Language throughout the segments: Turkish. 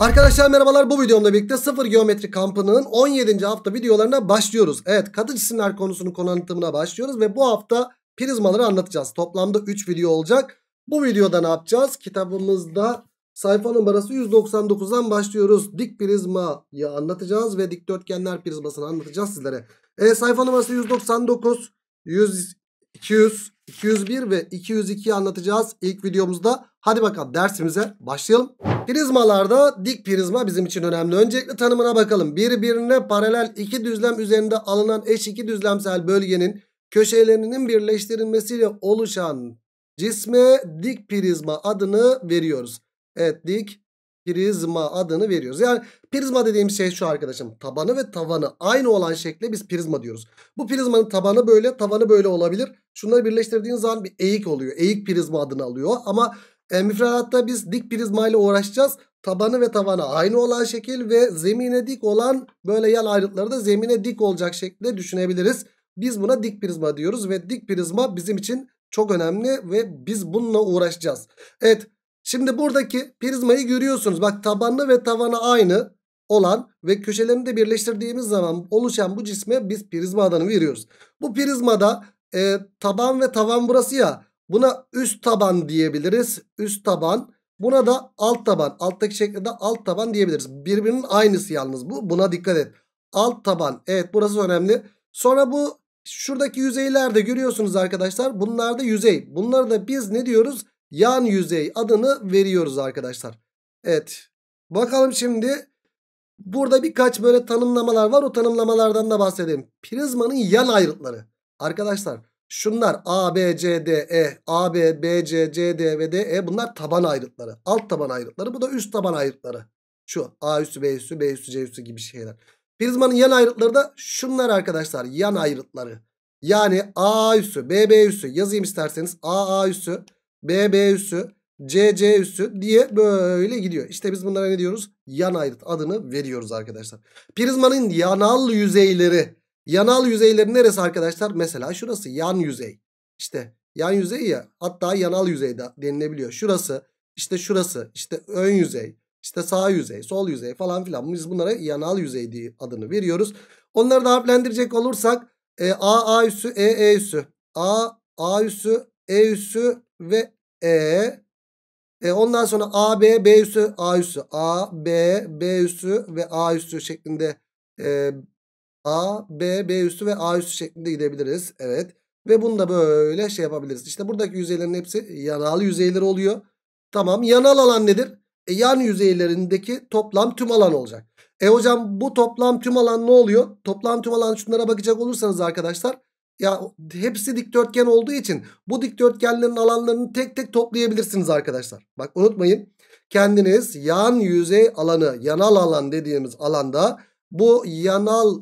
Arkadaşlar merhabalar bu videomda birlikte sıfır geometri kampının 17. hafta videolarına başlıyoruz. Evet katı cisimler konusunun konu anlatımına başlıyoruz ve bu hafta prizmaları anlatacağız. Toplamda 3 video olacak. Bu videoda ne yapacağız? Kitabımızda sayfa numarası 199'dan başlıyoruz. Dik prizmayı anlatacağız ve dikdörtgenler prizmasını anlatacağız sizlere. E, sayfa numarası 199, 100, 200, 201 ve 202'yi anlatacağız ilk videomuzda. Hadi bakalım dersimize başlayalım. Prizmalarda dik prizma bizim için önemli. Öncelikle tanımına bakalım. Birbirine paralel iki düzlem üzerinde alınan eş iki düzlemsel bölgenin köşelerinin birleştirilmesiyle oluşan cisme dik prizma adını veriyoruz. Evet dik prizma adını veriyoruz. Yani prizma dediğim şey şu arkadaşım. Tabanı ve tavanı aynı olan şekle biz prizma diyoruz. Bu prizmanın tabanı böyle, tavanı böyle olabilir. Şunları birleştirdiğiniz zaman bir eğik oluyor. Eğik prizma adını alıyor ama e, müfredatta biz dik prizma ile uğraşacağız. Tabanı ve tavanı aynı olan şekil ve zemine dik olan böyle yan ayrıtları da zemine dik olacak şekilde düşünebiliriz. Biz buna dik prizma diyoruz ve dik prizma bizim için çok önemli ve biz bununla uğraşacağız. Evet Şimdi buradaki prizmayı görüyorsunuz. Bak tabanlı ve tavanı aynı olan ve köşelerini de birleştirdiğimiz zaman oluşan bu cisme biz prizma adını veriyoruz. Bu prizmada e, taban ve tavan burası ya. Buna üst taban diyebiliriz. Üst taban. Buna da alt taban. Alttaki şekilde alt taban diyebiliriz. Birbirinin aynısı yalnız bu. Buna dikkat et. Alt taban. Evet burası önemli. Sonra bu şuradaki yüzeylerde görüyorsunuz arkadaşlar. Bunlar da yüzey. Bunları da biz ne diyoruz? yan yüzey adını veriyoruz arkadaşlar. Evet. Bakalım şimdi burada birkaç böyle tanımlamalar var. O tanımlamalardan da bahsedelim. Prizmanın yan ayrıtları. Arkadaşlar şunlar A, B, C, D, E, A, B, B, C, C, D ve D, E bunlar taban ayrıtları. Alt taban ayrıtları bu da üst taban ayrıtları. Şu A üstü, B üstü, B üstü, C üstü gibi şeyler. Prizmanın yan ayrıtları da şunlar arkadaşlar. Yan ayrıtları. Yani A üstü B B üssü yazayım isterseniz. A A üssü, BB üssü, CC üssü diye böyle gidiyor. İşte biz bunlara ne diyoruz? Yan ayrıt adını veriyoruz arkadaşlar. Prizmanın yanal yüzeyleri. Yanal yüzeyleri neresi arkadaşlar? Mesela şurası yan yüzey. İşte yan yüzey ya hatta yanal yüzey de denilebiliyor. Şurası, işte şurası, işte ön yüzey, işte sağ yüzey, sol yüzey falan filan. Biz bunlara yanal yüzey diye adını veriyoruz. Onları da harflendirecek olursak e, A, A üssü, E, E üssü. A, A üssü, E üssü ve e e, ondan sonra A, B, B üssü, A üssü, A, B, B üssü ve A üssü şeklinde e, A, B, B üssü ve A üssü şeklinde gidebiliriz. Evet. Ve bunu da böyle şey yapabiliriz. İşte buradaki yüzeylerin hepsi yanal yüzeyler oluyor. Tamam. Yanal alan nedir? E, yan yüzeylerindeki toplam tüm alan olacak. E hocam bu toplam tüm alan ne oluyor? Toplam tüm alan şunlara bakacak olursanız arkadaşlar ya hepsi dikdörtgen olduğu için bu dikdörtgenlerin alanlarını tek tek toplayabilirsiniz arkadaşlar. Bak unutmayın kendiniz yan yüzey alanı yanal alan dediğimiz alanda bu yanal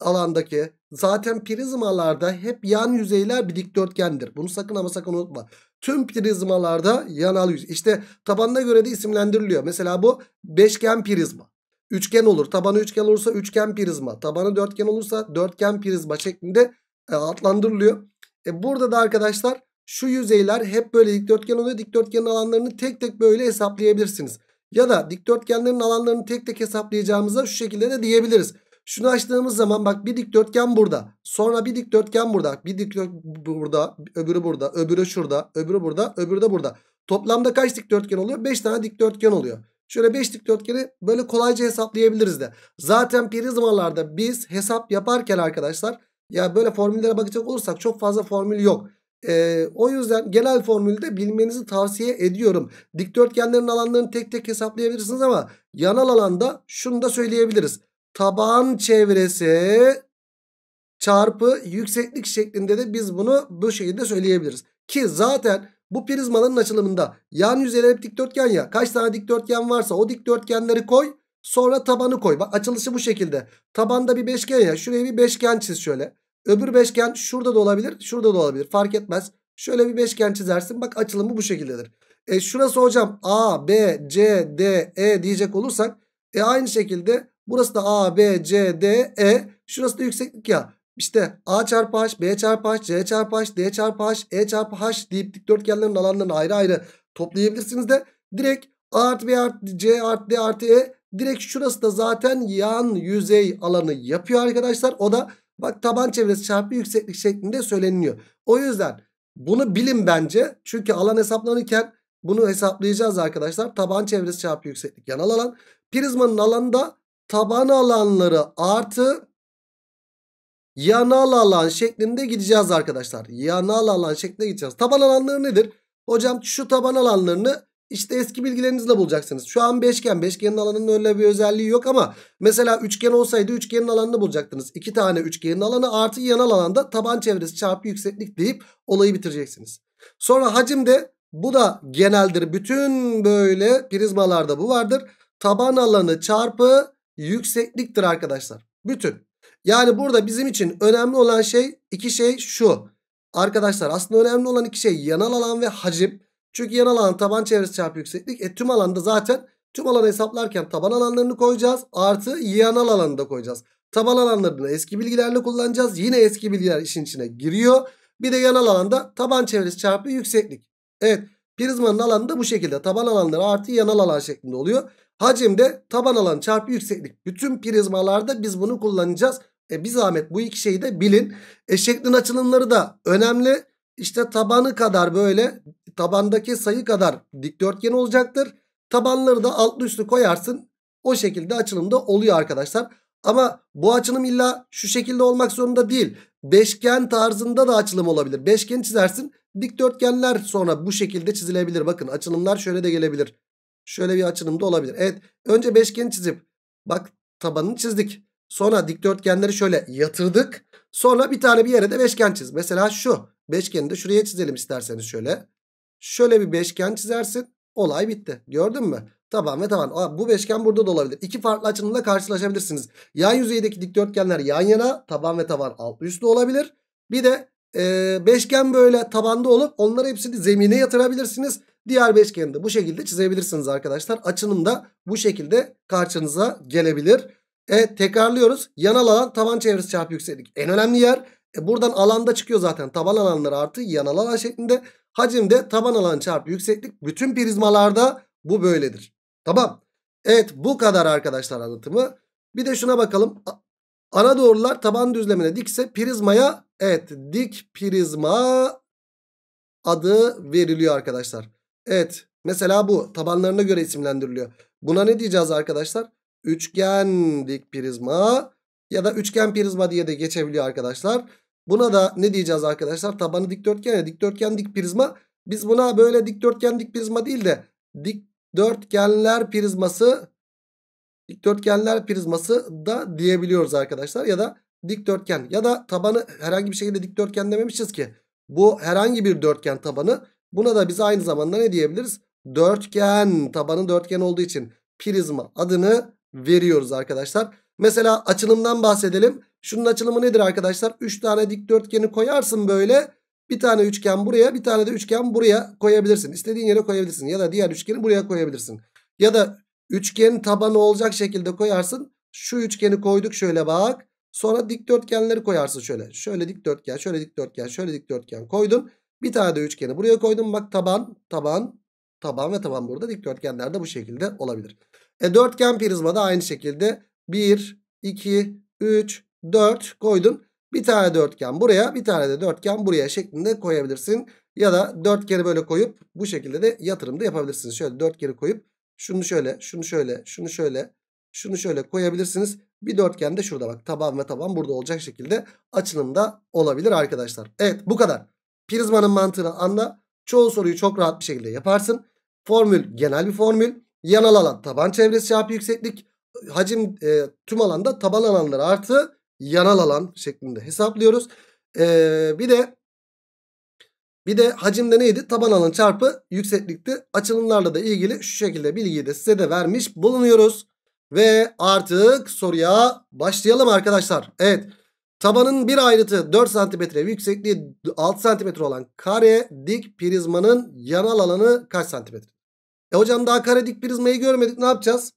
alandaki zaten prizmalarda hep yan yüzeyler bir dikdörtgendir. Bunu sakın ama sakın unutma. Tüm prizmalarda yanal yüzey. İşte tabanına göre de isimlendiriliyor. Mesela bu beşgen prizma. Üçgen olur. Tabanı üçgen olursa üçgen prizma. Tabanı dörtgen olursa dörtgen prizma şeklinde e, adlandırılıyor. E burada da arkadaşlar şu yüzeyler hep böyle dikdörtgen oluyor. Dikdörtgenin alanlarını tek tek böyle hesaplayabilirsiniz. Ya da dikdörtgenlerin alanlarını tek tek hesaplayacağımıza şu şekilde de diyebiliriz. Şunu açtığımız zaman bak bir dikdörtgen burada. Sonra bir dikdörtgen burada. Bir dikdörtgen burada. Öbürü burada. Öbürü şurada. Öbürü burada. Öbürü de burada. Toplamda kaç dikdörtgen oluyor? 5 tane dikdörtgen oluyor. Şöyle 5 dikdörtgeni böyle kolayca hesaplayabiliriz de. Zaten prizmalarda biz hesap yaparken arkadaşlar ya böyle formüllere bakacak olursak çok fazla formül yok. Ee, o yüzden genel formülde bilmenizi tavsiye ediyorum. Dikdörtgenlerin alanlarını tek tek hesaplayabilirsiniz ama yanal alanda şunu da söyleyebiliriz. Taban çevresi çarpı yükseklik şeklinde de biz bunu bu şekilde söyleyebiliriz. Ki zaten bu prizmaların açılımında yan yüzeyler hep dikdörtgen ya. Kaç tane dikdörtgen varsa o dikdörtgenleri koy. Sonra tabanı koy. Bak açılışı bu şekilde. Tabanda bir beşgen ya. Şuraya bir beşgen çiz şöyle. Öbür beşgen şurada da olabilir. Şurada da olabilir. Fark etmez. Şöyle bir beşgen çizersin. Bak açılımı bu şekildedir. E şurası hocam A, B, C, D, E diyecek olursak e aynı şekilde burası da A, B, C, D, E. Şurası da yükseklik ya. İşte A çarpı H, B çarpı H, C çarpı H, D çarpı H, E çarpı H deyip dikdörtgenlerin alanlarını ayrı ayrı toplayabilirsiniz de direkt A artı B artı C artı D artı E direkt şurası da zaten yan yüzey alanı yapıyor arkadaşlar. O da Bak taban çevresi çarpı yükseklik şeklinde söyleniyor. O yüzden bunu bilin bence. Çünkü alan hesaplanırken bunu hesaplayacağız arkadaşlar. Taban çevresi çarpı yükseklik yanal alan. Prizmanın alanı da taban alanları artı yanal alan şeklinde gideceğiz arkadaşlar. Yanal alan şeklinde gideceğiz. Taban alanları nedir? Hocam şu taban alanlarını işte eski bilgilerinizle bulacaksınız. Şu an beşgen. Beşgenin alanının öyle bir özelliği yok ama mesela üçgen olsaydı üçgenin alanını bulacaktınız. İki tane üçgenin alanı artı yanal alanda taban çevresi çarpı yükseklik deyip olayı bitireceksiniz. Sonra hacim de bu da geneldir. Bütün böyle prizmalarda bu vardır. Taban alanı çarpı yüksekliktir arkadaşlar. Bütün. Yani burada bizim için önemli olan şey iki şey şu. Arkadaşlar aslında önemli olan iki şey yanal alan ve hacim. Çünkü yan alan taban çevresi çarpı yükseklik. E tüm alanda zaten tüm alanı hesaplarken taban alanlarını koyacağız. Artı yan alanını da koyacağız. Taban alanlarını eski bilgilerle kullanacağız. Yine eski bilgiler işin içine giriyor. Bir de yan alanda taban çevresi çarpı yükseklik. Evet prizmanın alanı da bu şekilde. Taban alanları artı yanal alan şeklinde oluyor. Hacimde taban alan çarpı yükseklik. Bütün prizmalarda biz bunu kullanacağız. E bir zahmet bu iki şeyi de bilin. E şeklin açılımları da önemli. İşte tabanı kadar böyle tabandaki sayı kadar dikdörtgen olacaktır. Tabanları da altlı üstü koyarsın. O şekilde açılımda oluyor arkadaşlar. Ama bu açılım illa şu şekilde olmak zorunda değil. Beşgen tarzında da açılım olabilir. Beşgen çizersin. Dikdörtgenler sonra bu şekilde çizilebilir. Bakın açılımlar şöyle de gelebilir. Şöyle bir açılım da olabilir. Evet önce beşgeni çizip bak tabanını çizdik. Sonra dikdörtgenleri şöyle yatırdık. Sonra bir tane bir yere de beşgen çiz. Mesela şu. Beşgeni de şuraya çizelim isterseniz şöyle. Şöyle bir beşgen çizersin. Olay bitti. Gördün mü? Taban ve taban. Aa, bu beşgen burada da olabilir. İki farklı açılımla karşılaşabilirsiniz. Yan yüzeydeki dikdörtgenler yan yana. Taban ve taban alt üstlü olabilir. Bir de e, beşgen böyle tabanda olup onları hepsini zemine yatırabilirsiniz. Diğer beşgeni de bu şekilde çizebilirsiniz arkadaşlar. Açılım da bu şekilde karşınıza gelebilir. E, tekrarlıyoruz. Yanal alan taban çevresi çarpı yükseklik en önemli yer. E buradan alanda çıkıyor zaten taban alanları artı yan alan şeklinde. Hacim de taban alan çarpı yükseklik. Bütün prizmalarda bu böyledir. Tamam. Evet bu kadar arkadaşlar anlatımı. Bir de şuna bakalım. Ana doğrular taban düzlemine dikse prizmaya evet dik prizma adı veriliyor arkadaşlar. Evet mesela bu tabanlarına göre isimlendiriliyor. Buna ne diyeceğiz arkadaşlar? Üçgen dik prizma ya da üçgen prizma diye de geçebiliyor arkadaşlar. Buna da ne diyeceğiz arkadaşlar? Tabanı dikdörtgen ya dikdörtgen dik prizma. Biz buna böyle dikdörtgen dik prizma değil de dikdörtgenler prizması dikdörtgenler prizması da diyebiliyoruz arkadaşlar. Ya da dikdörtgen ya da tabanı herhangi bir şekilde dikdörtgen dememişiz ki. Bu herhangi bir dörtgen tabanı. Buna da biz aynı zamanda ne diyebiliriz? Dörtgen tabanı dörtgen olduğu için prizma adını veriyoruz arkadaşlar. Mesela açılımdan bahsedelim. Şunun açılımı nedir arkadaşlar? 3 tane dikdörtgeni koyarsın böyle. Bir tane üçgen buraya bir tane de üçgen buraya koyabilirsin. İstediğin yere koyabilirsin. Ya da diğer üçgeni buraya koyabilirsin. Ya da üçgen tabanı olacak şekilde koyarsın. Şu üçgeni koyduk şöyle bak. Sonra dikdörtgenleri koyarsın şöyle. Şöyle dikdörtgen, şöyle dikdörtgen, şöyle dikdörtgen koydun. Bir tane de üçgeni buraya koydum. Bak taban, taban, taban ve taban burada. Dikdörtgenler de bu şekilde olabilir. E, dörtgen prizma da aynı şekilde 1, 2, 3, 4 koydun. Bir tane dörtgen buraya bir tane de dörtgen buraya şeklinde koyabilirsin. Ya da dört kere böyle koyup bu şekilde de yatırımda yapabilirsiniz. Şöyle dört kere koyup şunu şöyle şunu şöyle şunu şöyle şunu şöyle koyabilirsiniz. Bir dörtgen de şurada bak taban ve taban burada olacak şekilde açılımda olabilir arkadaşlar. Evet bu kadar. Prizmanın mantığını anla. Çoğu soruyu çok rahat bir şekilde yaparsın. Formül genel bir formül. Yanal alan taban çevresi çarpı yükseklik hacim e, tüm alanda taban alanları artı yanal alan şeklinde hesaplıyoruz. E, bir de bir de hacimde neydi? Taban alan çarpı yükseklikti. Açılımlarla da ilgili şu şekilde bilgiyi de size de vermiş bulunuyoruz. Ve artık soruya başlayalım arkadaşlar. Evet. Tabanın bir ayrıtı 4 cm yüksekliği 6 cm olan kare dik prizmanın yanal alanı kaç cm? E hocam daha kare dik prizmayı görmedik ne yapacağız?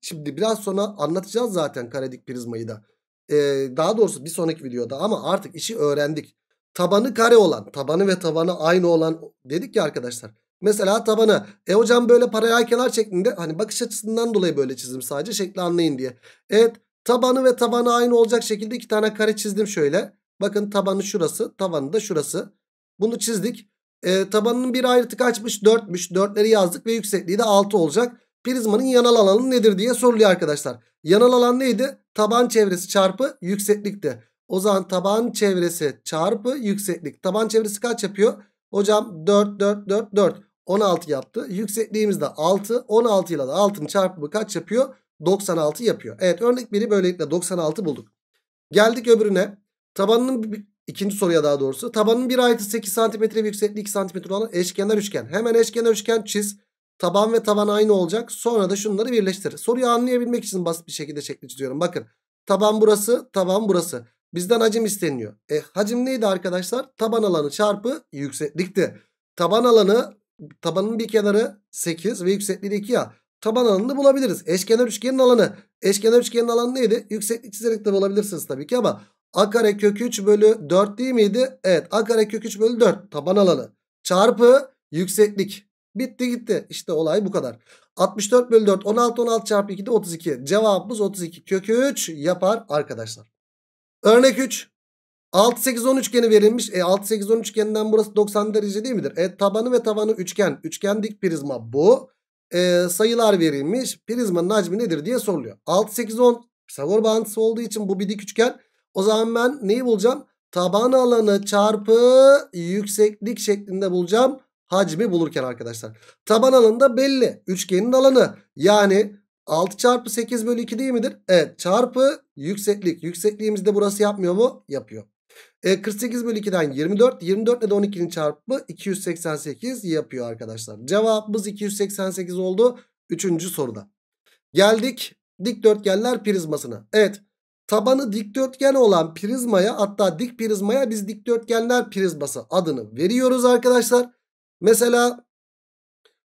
Şimdi biraz sonra anlatacağız zaten karedik prizmayı da. Ee, daha doğrusu bir sonraki videoda ama artık işi öğrendik. Tabanı kare olan, tabanı ve tabanı aynı olan dedik ya arkadaşlar. Mesela tabanı. E hocam böyle paralel kenar şeklinde hani bakış açısından dolayı böyle çizdim sadece şekli anlayın diye. Evet tabanı ve tabanı aynı olacak şekilde iki tane kare çizdim şöyle. Bakın tabanı şurası tabanı da şurası. Bunu çizdik. E, ee, tabanının bir ayrıtı kaçmış 4'müş. 4'leri yazdık ve yüksekliği de 6 olacak. Prizmanın yanal alanı nedir diye soruluyor arkadaşlar. Yanal alan neydi? Taban çevresi çarpı yükseklikti. O zaman taban çevresi çarpı yükseklik. Taban çevresi kaç yapıyor? Hocam 4 4 4 4 16 yaptı. Yüksekliğimiz de 6. 16 ile de 6'nın çarpımı kaç yapıyor? 96 yapıyor. Evet örnek biri böylelikle 96 bulduk. Geldik öbürüne. Tabanının ikinci soruya daha doğrusu. Tabanın bir artı 8 cm yüksekliği 2 cm olan eşkenar üçgen. Hemen eşkenar üçgen çiz. Taban ve tavan aynı olacak. Sonra da şunları birleştir. Soruyu anlayabilmek için basit bir şekilde şekli çiziyorum. Bakın taban burası taban burası. Bizden hacim isteniyor. E, hacim neydi arkadaşlar? Taban alanı çarpı yükseklikti. Taban alanı tabanın bir kenarı 8 ve yüksekliği 2 ya. Taban alanını bulabiliriz. Eşkenar üçgenin alanı. Eşkenar üçgenin alanı neydi? Yükseklik çizerek de bulabilirsiniz tabii ki ama a kare kök 3 bölü 4 değil miydi? Evet a kare kök 3 bölü 4 taban alanı çarpı yükseklik. Bitti gitti. İşte olay bu kadar. 64 bölü 4 16 16 çarpı 2 de 32. Cevabımız 32. Kökü 3 yapar arkadaşlar. Örnek 3. 6 8 10 üçgeni verilmiş. E 6 8 10 üçgeninden burası 90 derece değil midir? E tabanı ve tabanı üçgen. Üçgen dik prizma bu. E, sayılar verilmiş. Prizmanın hacmi nedir diye soruluyor. 6 8 10 Pisagor bağıntısı olduğu için bu bir dik üçgen. O zaman ben neyi bulacağım? Taban alanı çarpı yükseklik şeklinde bulacağım hacmi bulurken arkadaşlar. Taban alanında belli. Üçgenin alanı yani 6 çarpı 8 bölü 2 değil midir? Evet çarpı yükseklik. Yüksekliğimizde burası yapmıyor mu? Yapıyor. E, 48 bölü 2'den 24. 24 ile de 12'nin çarpımı 288 yapıyor arkadaşlar. Cevabımız 288 oldu. Üçüncü soruda. Geldik dikdörtgenler prizmasına. Evet tabanı dikdörtgen olan prizmaya hatta dik prizmaya biz dikdörtgenler prizması adını veriyoruz arkadaşlar. Mesela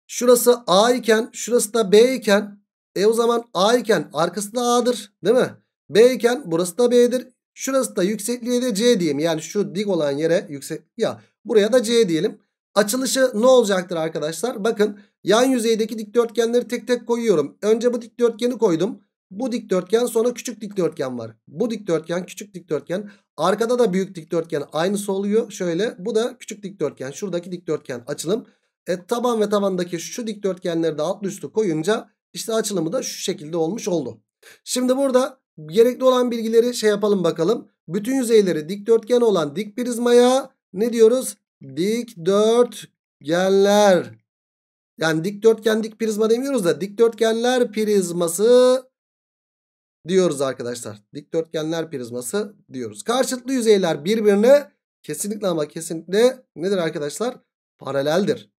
şurası A iken şurası da B iken e o zaman A iken arkası da A'dır değil mi? B iken burası da B'dir. Şurası da yüksekliğe de C diyeyim. Yani şu dik olan yere yüksek ya buraya da C diyelim. Açılışı ne olacaktır arkadaşlar? Bakın yan yüzeydeki dikdörtgenleri tek tek koyuyorum. Önce bu dikdörtgeni koydum. Bu dikdörtgen sonra küçük dikdörtgen var. Bu dikdörtgen küçük dikdörtgen. Arkada da büyük dikdörtgen aynısı oluyor. Şöyle bu da küçük dikdörtgen. Şuradaki dikdörtgen açılım. E, taban ve tabandaki şu dikdörtgenleri de alt üstü koyunca işte açılımı da şu şekilde olmuş oldu. Şimdi burada gerekli olan bilgileri şey yapalım bakalım. Bütün yüzeyleri dikdörtgen olan dik prizmaya ne diyoruz? Dikdörtgenler. Yani dikdörtgen dik prizma demiyoruz da dikdörtgenler prizması diyoruz arkadaşlar. Dikdörtgenler prizması diyoruz. Karşıtlı yüzeyler birbirine kesinlikle ama kesinlikle nedir arkadaşlar? Paraleldir.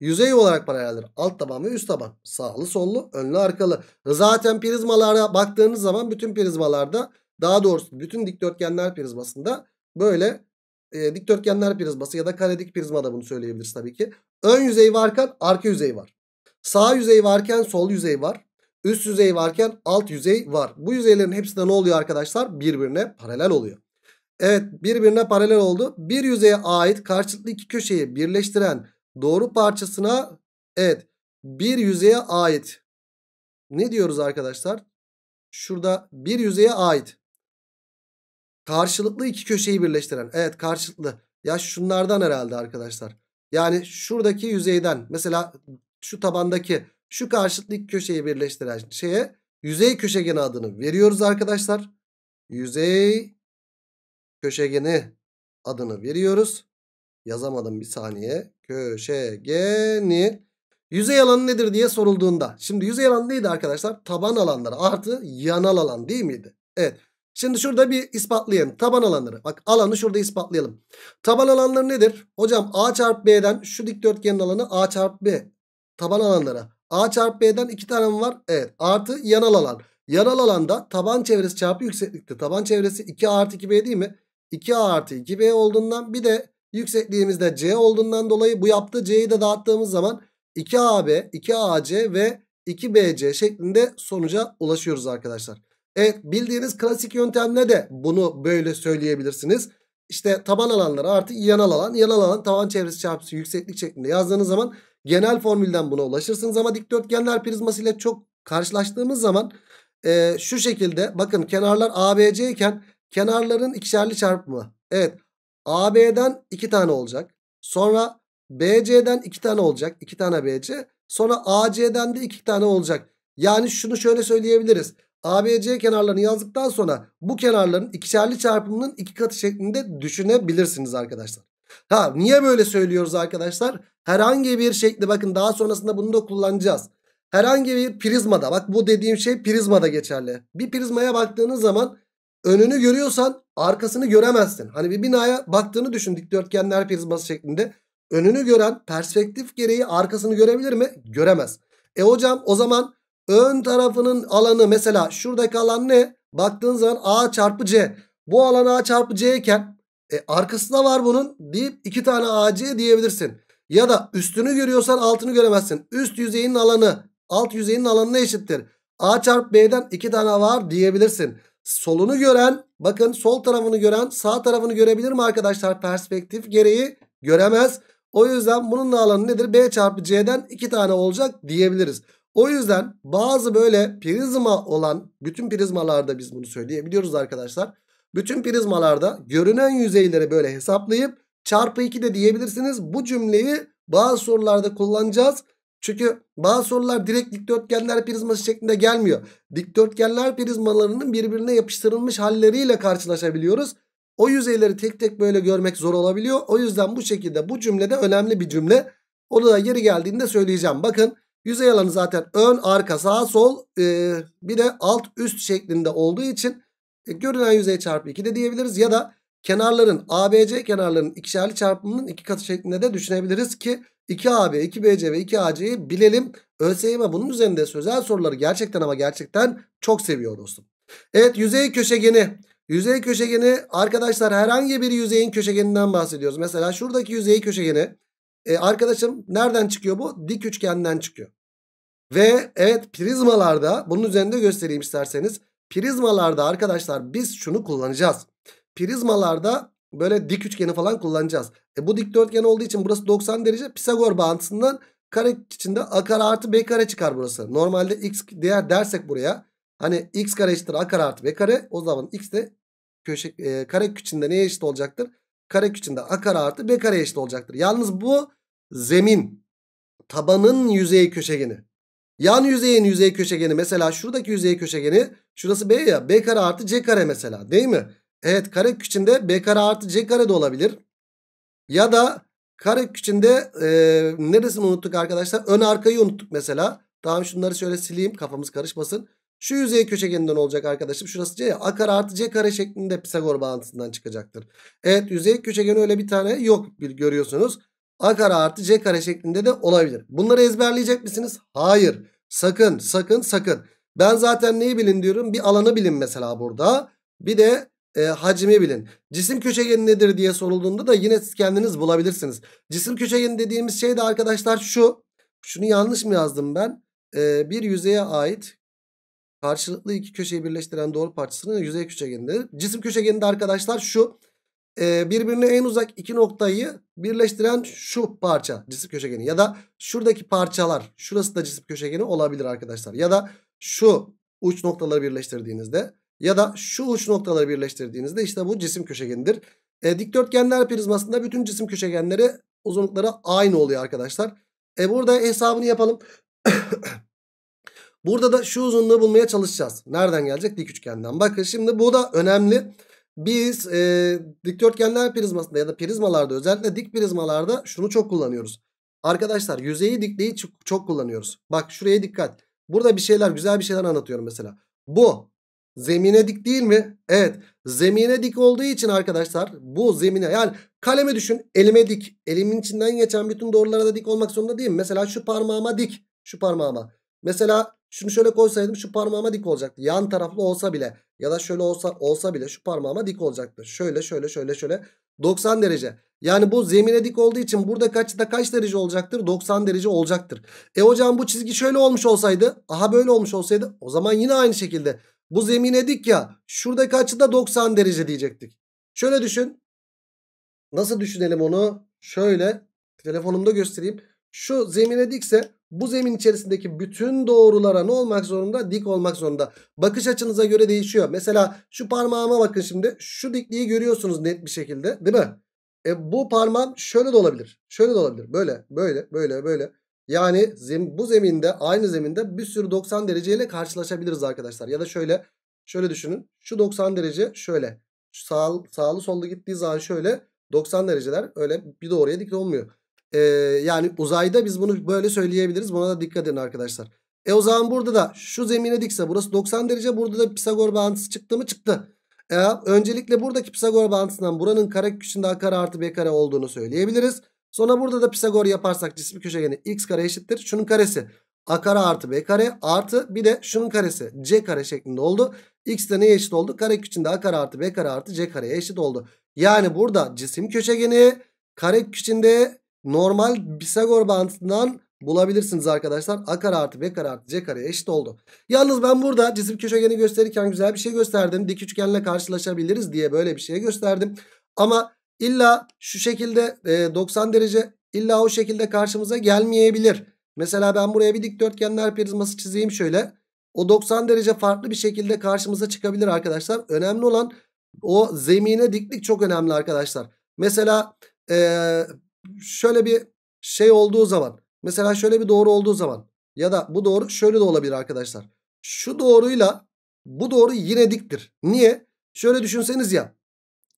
Yüzey olarak paraleldir. Alt taban ve üst taban. Sağlı sollu, önlü arkalı. Zaten prizmalara baktığınız zaman bütün prizmalarda daha doğrusu bütün dikdörtgenler prizmasında böyle e, dikdörtgenler prizması ya da karedik prizma da bunu söyleyebiliriz tabii ki. Ön yüzey varken arka yüzey var. Sağ yüzey varken sol yüzey var. Üst yüzey varken alt yüzey var. Bu yüzeylerin hepsi de ne oluyor arkadaşlar? Birbirine paralel oluyor. Evet birbirine paralel oldu. Bir yüzeye ait karşılıklı iki köşeyi birleştiren doğru parçasına evet bir yüzeye ait. Ne diyoruz arkadaşlar? Şurada bir yüzeye ait. Karşılıklı iki köşeyi birleştiren. Evet karşılıklı. Ya şunlardan herhalde arkadaşlar. Yani şuradaki yüzeyden mesela şu tabandaki şu karşıtlı iki köşeyi birleştiren şeye yüzey köşegeni adını veriyoruz arkadaşlar. Yüzey köşegeni adını veriyoruz. Yazamadım bir saniye. Köşegeni. Yüzey alanı nedir diye sorulduğunda. Şimdi yüzey alanı neydi arkadaşlar? Taban alanları artı yanal alan değil miydi? Evet. Şimdi şurada bir ispatlayalım. Taban alanları. Bak alanı şurada ispatlayalım. Taban alanları nedir? Hocam A çarpı B'den şu dikdörtgenin alanı A çarpı B. Taban alanları. A çarpı B'den iki tane mi var? Evet. Artı yanal alan. Yanal alanda taban çevresi çarpı yükseklikte. Taban çevresi 2A artı 2B değil mi? 2A artı 2B olduğundan bir de yüksekliğimizde C olduğundan dolayı bu yaptığı C'yi de dağıttığımız zaman 2AB, 2AC ve 2BC şeklinde sonuca ulaşıyoruz arkadaşlar. Evet bildiğiniz klasik yöntemle de bunu böyle söyleyebilirsiniz. İşte taban alanları artı yanal alan. Yanal alan taban çevresi çarpısı yükseklik şeklinde yazdığınız zaman Genel formülden buna ulaşırsınız ama dikdörtgenler prizması ile çok karşılaştığımız zaman e, şu şekilde bakın kenarlar ABC iken kenarların ikişerli çarpımı. Evet AB'den iki tane olacak. Sonra BC'den iki tane olacak. iki tane BC. Sonra AC'den de iki tane olacak. Yani şunu şöyle söyleyebiliriz. ABC kenarlarını yazdıktan sonra bu kenarların ikişerli çarpımının iki katı şeklinde düşünebilirsiniz arkadaşlar. Ha niye böyle söylüyoruz arkadaşlar? Herhangi bir şekli bakın daha sonrasında bunu da kullanacağız. Herhangi bir prizmada bak bu dediğim şey prizmada geçerli. Bir prizmaya baktığınız zaman önünü görüyorsan arkasını göremezsin. Hani bir binaya baktığını düşün dikdörtgenler prizması şeklinde. Önünü gören perspektif gereği arkasını görebilir mi? Göremez. E hocam o zaman ön tarafının alanı mesela şuradaki alan ne? Baktığın zaman A çarpı C. Bu alan A çarpı C iken e, arkasında var bunun deyip iki tane AC diyebilirsin. Ya da üstünü görüyorsan altını göremezsin. Üst yüzeyin alanı alt yüzeyin alanına eşittir. A çarpı B'den iki tane var diyebilirsin. Solunu gören bakın sol tarafını gören sağ tarafını görebilir mi arkadaşlar? Perspektif gereği göremez. O yüzden bunun da alanı nedir? B çarpı C'den iki tane olacak diyebiliriz. O yüzden bazı böyle prizma olan bütün prizmalarda biz bunu söyleyebiliyoruz arkadaşlar. Bütün prizmalarda görünen yüzeyleri böyle hesaplayıp çarpı 2 de diyebilirsiniz. Bu cümleyi bazı sorularda kullanacağız. Çünkü bazı sorular direkt dikdörtgenler prizması şeklinde gelmiyor. Dikdörtgenler prizmalarının birbirine yapıştırılmış halleriyle karşılaşabiliyoruz. O yüzeyleri tek tek böyle görmek zor olabiliyor. O yüzden bu şekilde bu cümlede önemli bir cümle. Onu da yeri geldiğinde söyleyeceğim. Bakın yüzey alanı zaten ön, arka, sağ, sol e, bir de alt, üst şeklinde olduğu için e, görünen yüzey çarpı 2 de diyebiliriz. Ya da kenarların ABC kenarlarının ikişerli çarpımının iki katı şeklinde de düşünebiliriz ki 2AB, 2BC ve 2AC'yi bilelim. ÖSYM bunun üzerinde sözel soruları gerçekten ama gerçekten çok seviyor dostum. Evet yüzey köşegeni. Yüzey köşegeni arkadaşlar herhangi bir yüzeyin köşegeninden bahsediyoruz. Mesela şuradaki yüzey köşegeni e, arkadaşım nereden çıkıyor bu? Dik üçgenden çıkıyor. Ve evet prizmalarda bunun üzerinde göstereyim isterseniz. Prizmalarda arkadaşlar biz şunu kullanacağız. Prizmalarda böyle dik üçgeni falan kullanacağız. E bu dikdörtgen olduğu için burası 90 derece. Pisagor bağıntısından kare içinde a kare artı b kare çıkar burası. Normalde x değer dersek buraya hani x kare eşittir a kare artı b kare o zaman x de köşe e, kare içinde neye eşit olacaktır? Kare içinde a kare artı b kare eşit olacaktır. Yalnız bu zemin tabanın yüzeyi köşegeni. Yan yüzeyin yüzey köşegeni mesela şuradaki yüzey köşegeni şurası B ya. B kare artı C kare mesela değil mi? Evet kare içinde B kare artı C kare de olabilir. Ya da kare içinde e, neresini unuttuk arkadaşlar? Ön arkayı unuttuk mesela. Tamam şunları şöyle sileyim kafamız karışmasın. Şu yüzey köşegeninden olacak arkadaşım. Şurası C. ya A kare artı C kare şeklinde Pisagor bağıntısından çıkacaktır. Evet yüzey köşegeni öyle bir tane yok bir görüyorsunuz. A kare artı C kare şeklinde de olabilir. Bunları ezberleyecek misiniz? Hayır. Sakın sakın sakın. Ben zaten neyi bilin diyorum? Bir alanı bilin mesela burada. Bir de e, hacmi bilin. Cisim köşegeni nedir diye sorulduğunda da yine siz kendiniz bulabilirsiniz. Cisim köşegeni dediğimiz şey de arkadaşlar şu. Şunu yanlış mı yazdım ben? E, bir yüzeye ait karşılıklı iki köşeyi birleştiren doğru parçasının yüzey köşegenidir. Cisim köşegeni de arkadaşlar şu birbirine en uzak iki noktayı birleştiren şu parça cisim köşegeni ya da şuradaki parçalar şurası da cisim köşegeni olabilir arkadaşlar. Ya da şu uç noktaları birleştirdiğinizde ya da şu uç noktaları birleştirdiğinizde işte bu cisim köşegenidir. E, dikdörtgenler prizmasında bütün cisim köşegenleri uzunlukları aynı oluyor arkadaşlar. E burada hesabını yapalım. burada da şu uzunluğu bulmaya çalışacağız. Nereden gelecek? Dik üçgenden. Bakın şimdi bu da önemli. Biz e, dikdörtgenler prizmasında ya da prizmalarda özellikle dik prizmalarda şunu çok kullanıyoruz. Arkadaşlar yüzeyi dikliği çok kullanıyoruz. Bak şuraya dikkat. Burada bir şeyler güzel bir şeyler anlatıyorum mesela. Bu zemine dik değil mi? Evet zemine dik olduğu için arkadaşlar bu zemine yani kalemi düşün elime dik. Elimin içinden geçen bütün doğrulara da dik olmak zorunda değil mi? Mesela şu parmağıma dik şu parmağıma. Mesela şunu şöyle koysaydım şu parmağıma dik olacaktı. Yan taraflı olsa bile ya da şöyle olsa olsa bile şu parmağıma dik olacaktı. Şöyle şöyle şöyle şöyle 90 derece. Yani bu zemine dik olduğu için burada kaç da kaç derece olacaktır? 90 derece olacaktır. E hocam bu çizgi şöyle olmuş olsaydı, aha böyle olmuş olsaydı o zaman yine aynı şekilde bu zemine dik ya şurada açı da 90 derece diyecektik. Şöyle düşün. Nasıl düşünelim onu? Şöyle telefonumda göstereyim. Şu zemine dikse bu zemin içerisindeki bütün doğrulara ne olmak zorunda? Dik olmak zorunda. Bakış açınıza göre değişiyor. Mesela şu parmağıma bakın şimdi. Şu dikliği görüyorsunuz net bir şekilde değil mi? E, bu parmağım şöyle de olabilir. Şöyle de olabilir. Böyle, böyle, böyle, böyle. Yani zem, bu zeminde, aynı zeminde bir sürü 90 dereceyle karşılaşabiliriz arkadaşlar. Ya da şöyle, şöyle düşünün. Şu 90 derece şöyle. Sağ, sağlı sollu gittiği zaman şöyle 90 dereceler öyle bir doğruya dik olmuyor e, yani uzayda biz bunu böyle söyleyebiliriz. Buna da dikkat edin arkadaşlar. E o zaman burada da şu zemine dikse burası 90 derece. Burada da Pisagor bağıntısı çıktı mı çıktı. E, öncelikle buradaki Pisagor bağıntısından buranın kare köşesinde a kare artı b kare olduğunu söyleyebiliriz. Sonra burada da Pisagor yaparsak cisim köşegeni x kare eşittir. Şunun karesi a kare artı b kare artı bir de şunun karesi c kare şeklinde oldu. x de neye eşit oldu? Kare içinde a kare artı b kare artı c kareye eşit oldu. Yani burada cisim köşegeni kare içinde normal Pisagor bandından bulabilirsiniz arkadaşlar. A kare artı B kare artı C kare eşit oldu. Yalnız ben burada cisim köşegeni gösterirken güzel bir şey gösterdim. Dik üçgenle karşılaşabiliriz diye böyle bir şey gösterdim. Ama illa şu şekilde e, 90 derece illa o şekilde karşımıza gelmeyebilir. Mesela ben buraya bir dikdörtgenler prizması çizeyim şöyle. O 90 derece farklı bir şekilde karşımıza çıkabilir arkadaşlar. Önemli olan o zemine diklik çok önemli arkadaşlar. Mesela e, şöyle bir şey olduğu zaman mesela şöyle bir doğru olduğu zaman ya da bu doğru şöyle de olabilir arkadaşlar. Şu doğruyla bu doğru yine diktir. Niye? Şöyle düşünseniz ya.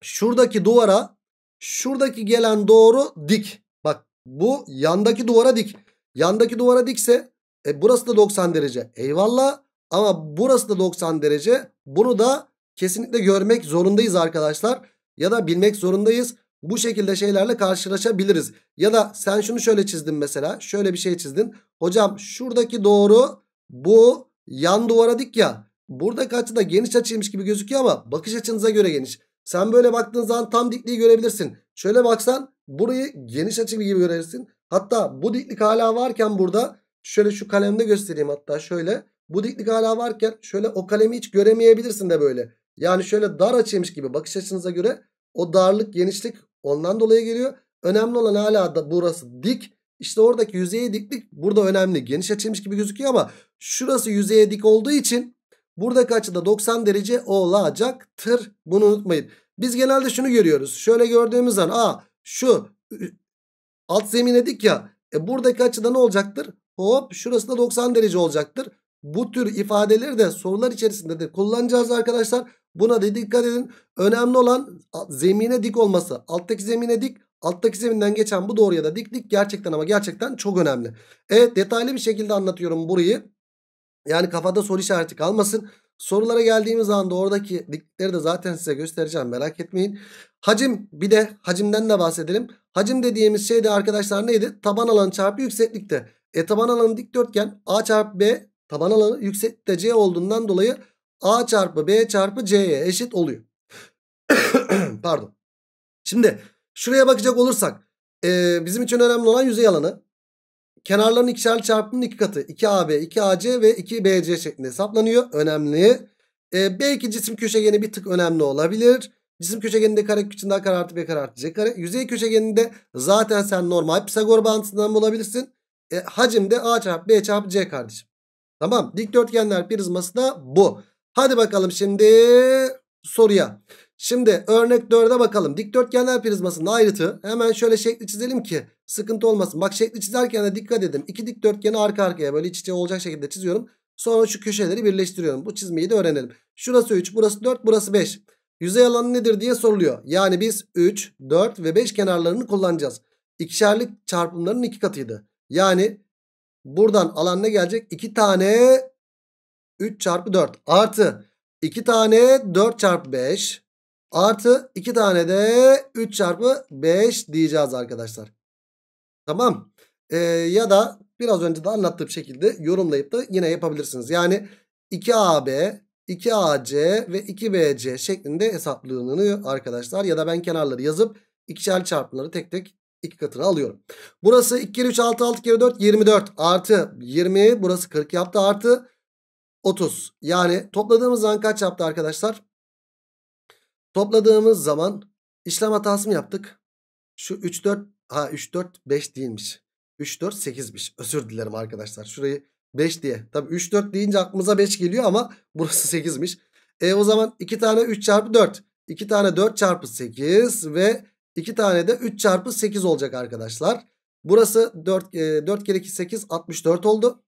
Şuradaki duvara şuradaki gelen doğru dik. Bak bu yandaki duvara dik. Yandaki duvara dikse e, burası da 90 derece. Eyvallah ama burası da 90 derece. Bunu da kesinlikle görmek zorundayız arkadaşlar. Ya da bilmek zorundayız. Bu şekilde şeylerle karşılaşabiliriz. Ya da sen şunu şöyle çizdin mesela. Şöyle bir şey çizdin. Hocam şuradaki doğru bu yan duvara dik ya. Buradaki açı da geniş açıymış gibi gözüküyor ama bakış açınıza göre geniş. Sen böyle baktığın zaman tam dikliği görebilirsin. Şöyle baksan burayı geniş açı gibi görebilirsin. Hatta bu diklik hala varken burada şöyle şu kalemde göstereyim hatta şöyle. Bu diklik hala varken şöyle o kalemi hiç göremeyebilirsin de böyle. Yani şöyle dar açıymış gibi bakış açınıza göre o darlık genişlik Ondan dolayı geliyor. Önemli olan hala da burası dik. İşte oradaki yüzeye diklik burada önemli. Geniş açılmış gibi gözüküyor ama şurası yüzeye dik olduğu için buradaki açıda 90 derece olacaktır. Bunu unutmayın. Biz genelde şunu görüyoruz. Şöyle gördüğümüz zaman a şu alt zemine dik ya. E buradaki açıda ne olacaktır? Hop şurası da 90 derece olacaktır. Bu tür ifadeleri de sorular içerisinde de kullanacağız arkadaşlar. Buna da dikkat edin. Önemli olan zemine dik olması. Alttaki zemine dik. Alttaki zeminden geçen bu doğruya da dik dik gerçekten ama gerçekten çok önemli. Evet detaylı bir şekilde anlatıyorum burayı. Yani kafada soru işareti kalmasın. Sorulara geldiğimiz anda oradaki dikleri de zaten size göstereceğim merak etmeyin. Hacim bir de hacimden de bahsedelim. Hacim dediğimiz şey de arkadaşlar neydi? Taban alanı çarpı yükseklikte. E taban alanı dikdörtgen A çarpı B taban alanı yükseklikte C olduğundan dolayı A çarpı B çarpı C'ye eşit oluyor. Pardon. Şimdi şuraya bakacak olursak e, bizim için önemli olan yüzey alanı. Kenarların ikişer çarpımının iki katı 2AB, 2AC ve 2BC şeklinde hesaplanıyor. Önemli. E, belki cisim köşegeni bir tık önemli olabilir. Cisim köşegeninde kare için daha kare artı B kare artı C kare. Yüzey köşegeninde zaten sen normal Pisagor bağıntısından bulabilirsin. E, de A çarpı B çarpı C kardeşim. Tamam dikdörtgenler prizması da bu. Hadi bakalım şimdi soruya. Şimdi örnek 4'e bakalım. Dikdörtgenler prizmasının ayrıtı. Hemen şöyle şekli çizelim ki sıkıntı olmasın. Bak şekli çizerken de dikkat edin. İki dikdörtgeni arka arkaya böyle iç içe olacak şekilde çiziyorum. Sonra şu köşeleri birleştiriyorum. Bu çizmeyi de öğrenelim. Şurası 3, burası 4, burası 5. Yüzey alanı nedir diye soruluyor. Yani biz 3, 4 ve 5 kenarlarını kullanacağız. İkişerlik çarpımların iki katıydı. Yani buradan alan ne gelecek? 2 tane 3 çarpı 4 artı 2 tane 4 çarpı 5 artı 2 tane de 3 çarpı 5 diyeceğiz arkadaşlar. Tamam. Ee, ya da biraz önce de anlattığım şekilde yorumlayıp da yine yapabilirsiniz. Yani 2AB, 2AC ve 2BC şeklinde hesaplanıyor arkadaşlar. Ya da ben kenarları yazıp ikişer çarpımları tek tek iki katına alıyorum. Burası 2 kere 3 6 6 kere 4 24 artı 20 burası 40 yaptı artı 30. Yani topladığımız zaman kaç yaptı arkadaşlar? Topladığımız zaman işlem hatası mı yaptık? Şu 3 4 ha 3 4 5 değilmiş. 3 4 8'miş. Özür dilerim arkadaşlar. Şurayı 5 diye. Tabi 3 4 deyince aklımıza 5 geliyor ama burası 8'miş. E o zaman 2 tane 3 çarpı 4. 2 tane 4 çarpı 8 ve 2 tane de 3 çarpı 8 olacak arkadaşlar. Burası 4, 4 e, kere 2 8 64 oldu.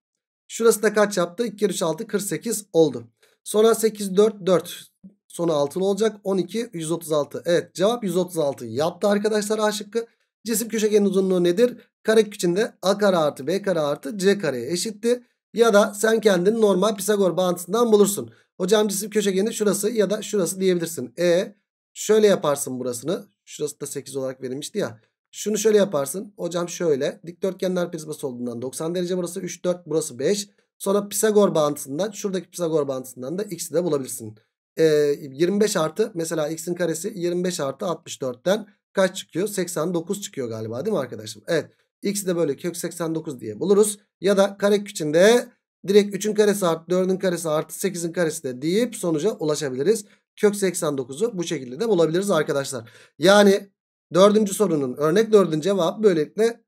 Şurası da kaç yaptı? 2 kere 3 6 48 oldu. Sonra 8 4 4. Sonu altılı olacak. 12 136. Evet cevap 136 yaptı arkadaşlar A şıkkı. Cisim köşegenin uzunluğu nedir? Karek içinde A kare artı B kare artı C kareye eşitti. Ya da sen kendini normal Pisagor bağıntısından bulursun. Hocam cisim köşegeni şurası ya da şurası diyebilirsin. E şöyle yaparsın burasını. Şurası da 8 olarak verilmişti ya. Şunu şöyle yaparsın. Hocam şöyle. Dikdörtgenler prizması olduğundan 90 derece burası 3 4 burası 5. Sonra Pisagor bağıntısından şuradaki Pisagor bağıntısından da x'i de bulabilirsin. Ee, 25 artı mesela x'in karesi 25 artı 64'ten kaç çıkıyor? 89 çıkıyor galiba değil mi arkadaşım? Evet. X'i de böyle kök 89 diye buluruz. Ya da karek içinde direkt 3'ün karesi artı 4'ün karesi artı 8'in karesi de deyip sonuca ulaşabiliriz. Kök 89'u bu şekilde de bulabiliriz arkadaşlar. Yani Dördüncü sorunun örnek dördün cevap böylelikle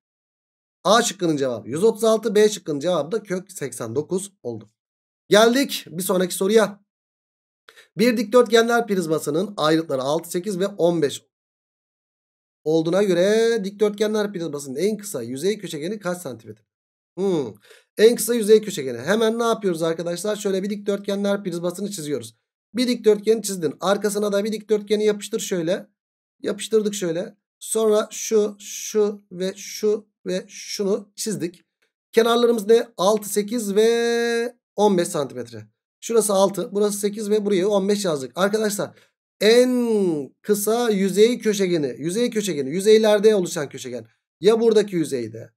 A şıkkının cevabı 136. B şıkkının cevabı da kök 89 oldu. Geldik bir sonraki soruya. Bir dikdörtgenler prizmasının ayrıtları 6, 8 ve 15 olduğuna göre dikdörtgenler prizmasının en kısa yüzey köşegeni kaç santimetre? Hmm. En kısa yüzey köşegeni. Hemen ne yapıyoruz arkadaşlar? Şöyle bir dikdörtgenler prizmasını çiziyoruz. Bir dikdörtgeni çizdin. Arkasına da bir dikdörtgeni yapıştır şöyle. Yapıştırdık şöyle. Sonra şu, şu ve şu ve şunu çizdik. Kenarlarımız ne? 6, 8 ve 15 santimetre. Şurası 6, burası 8 ve buraya 15 yazdık. Arkadaşlar en kısa yüzey köşegeni, yüzey köşegeni, yüzeylerde oluşan köşegen. Ya buradaki yüzeyde,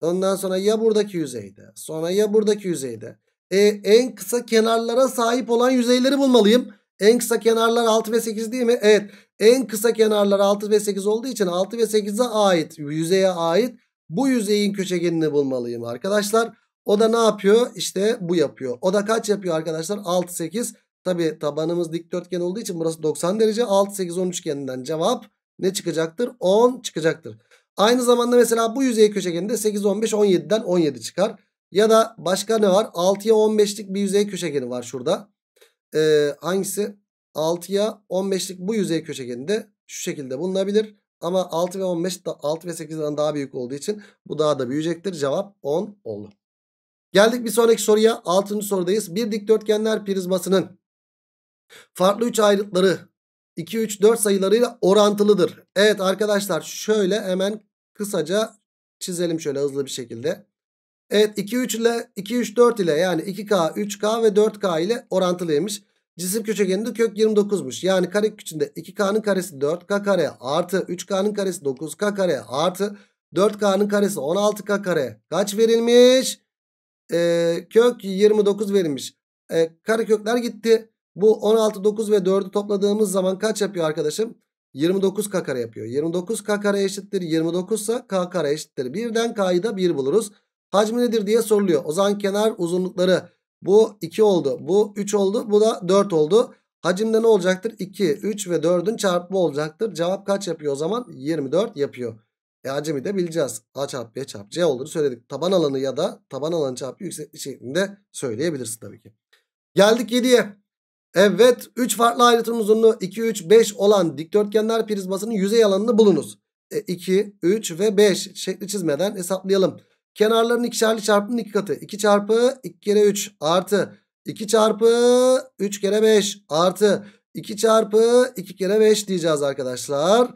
ondan sonra ya buradaki yüzeyde, sonra ya buradaki yüzeyde. E, en kısa kenarlara sahip olan yüzeyleri bulmalıyım. En kısa kenarlar 6 ve 8 değil mi? Evet. En kısa kenarlar 6 ve 8 olduğu için 6 ve 8'e ait yüzeye ait bu yüzeyin köşegenini bulmalıyım arkadaşlar. O da ne yapıyor? İşte bu yapıyor. O da kaç yapıyor arkadaşlar? 6 8. Tabi tabanımız dikdörtgen olduğu için burası 90 derece. 6 8 13 üçgeninden cevap ne çıkacaktır? 10 çıkacaktır. Aynı zamanda mesela bu yüzey köşegeninde 8 15 17'den 17 çıkar. Ya da başka ne var? 6'ya 15'lik bir yüzey köşegeni var şurada. Ee, hangisi? 6'ya 15'lik bu yüzey köşegeninde şu şekilde bulunabilir. Ama 6 ve 15 6 ve 8'den daha büyük olduğu için bu daha da büyüyecektir. Cevap 10 oldu. Geldik bir sonraki soruya. 6. sorudayız. Bir dikdörtgenler prizmasının farklı üç ayrıtları 2 3 4 sayılarıyla orantılıdır. Evet arkadaşlar şöyle hemen kısaca çizelim şöyle hızlı bir şekilde. Evet 2 3 ile 2 3 4 ile yani 2K, 3K ve 4K ile orantılıymış. Cisim köşegeninde kök 29'muş. Yani kare içinde 2k'nın karesi 4k kare artı 3k'nın karesi 9k kare artı 4k'nın karesi 16k kare. Kaç verilmiş? Ee, kök 29 verilmiş. Ee, kare kökler gitti. Bu 16, 9 ve 4'ü topladığımız zaman kaç yapıyor arkadaşım? 29k kare yapıyor. 29k kare eşittir. 29 ise k kare eşittir. Birden k'yı da 1 buluruz. Hacmi nedir diye soruluyor. O zaman kenar uzunlukları bu 2 oldu. Bu 3 oldu. Bu da 4 oldu. Hacimde ne olacaktır? 2, 3 ve 4'ün çarpımı olacaktır. Cevap kaç yapıyor o zaman? 24 yapıyor. E hacmi de bileceğiz. A çarpı B çarpı C olduğunu söyledik. Taban alanı ya da taban alanı çarpı yükseklik şeklinde söyleyebilirsin tabii ki. Geldik 7'ye. Evet 3 farklı ayrıtım uzunluğu 2, 3, 5 olan dikdörtgenler prizmasının yüzey alanını bulunuz. E, 2, 3 ve 5 şekli çizmeden hesaplayalım. Kenarların ikişerli çarpının iki katı. 2 çarpı 2 kere 3 artı 2 çarpı 3 kere 5 artı 2 çarpı 2 kere 5 diyeceğiz arkadaşlar.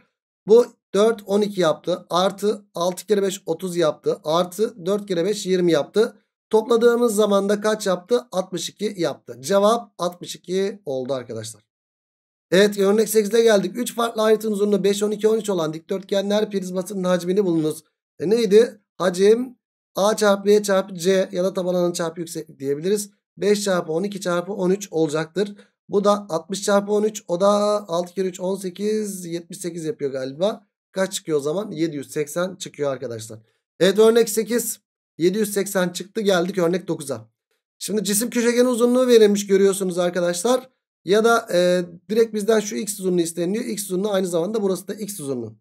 Bu 4 12 yaptı. Artı 6 kere 5 30 yaptı. Artı 4 kere 5 20 yaptı. Topladığımız zaman da kaç yaptı? 62 yaptı. Cevap 62 oldu arkadaşlar. Evet örnek 8'de geldik. 3 farklı ayrıtın uzunluğu 5, 12, 13 olan dikdörtgenler prizmasının hacmini bulunuz. E neydi? Hacim A çarpı B çarpı C ya da taban alanı çarpı yükseklik diyebiliriz. 5 çarpı 12 çarpı 13 olacaktır. Bu da 60 çarpı 13 o da 6 kere 3 18 78 yapıyor galiba. Kaç çıkıyor o zaman? 780 çıkıyor arkadaşlar. Evet örnek 8 780 çıktı geldik örnek 9'a. Şimdi cisim köşegen uzunluğu verilmiş görüyorsunuz arkadaşlar. Ya da e, direkt bizden şu x uzunluğu isteniyor. X uzunluğu aynı zamanda burası da x uzunluğu.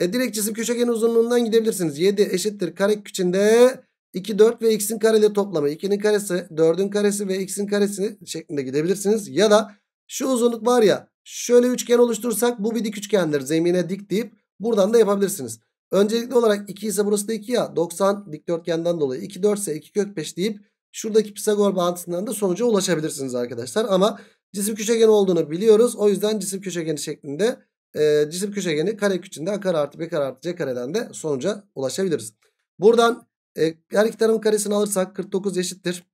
E direkt cisim köşegen uzunluğundan gidebilirsiniz. 7 eşittir kare içinde 2 4 ve x'in kareli toplamı. 2'nin karesi 4'ün karesi ve x'in karesini şeklinde gidebilirsiniz. Ya da şu uzunluk var ya şöyle üçgen oluştursak bu bir dik üçgendir. Zemine dik deyip buradan da yapabilirsiniz. Öncelikli olarak 2 ise burası da 2 ya 90 dikdörtgenden dolayı 2 4 ise 2 kök 5 deyip şuradaki Pisagor bağıntısından da sonuca ulaşabilirsiniz arkadaşlar. Ama cisim köşegen olduğunu biliyoruz. O yüzden cisim köşegeni şeklinde e, cisim köşegeni kare içinde a kare artı b kare artı c kareden de sonuca ulaşabiliriz. Buradan e, her iki tarafın karesini alırsak 49 eşittir.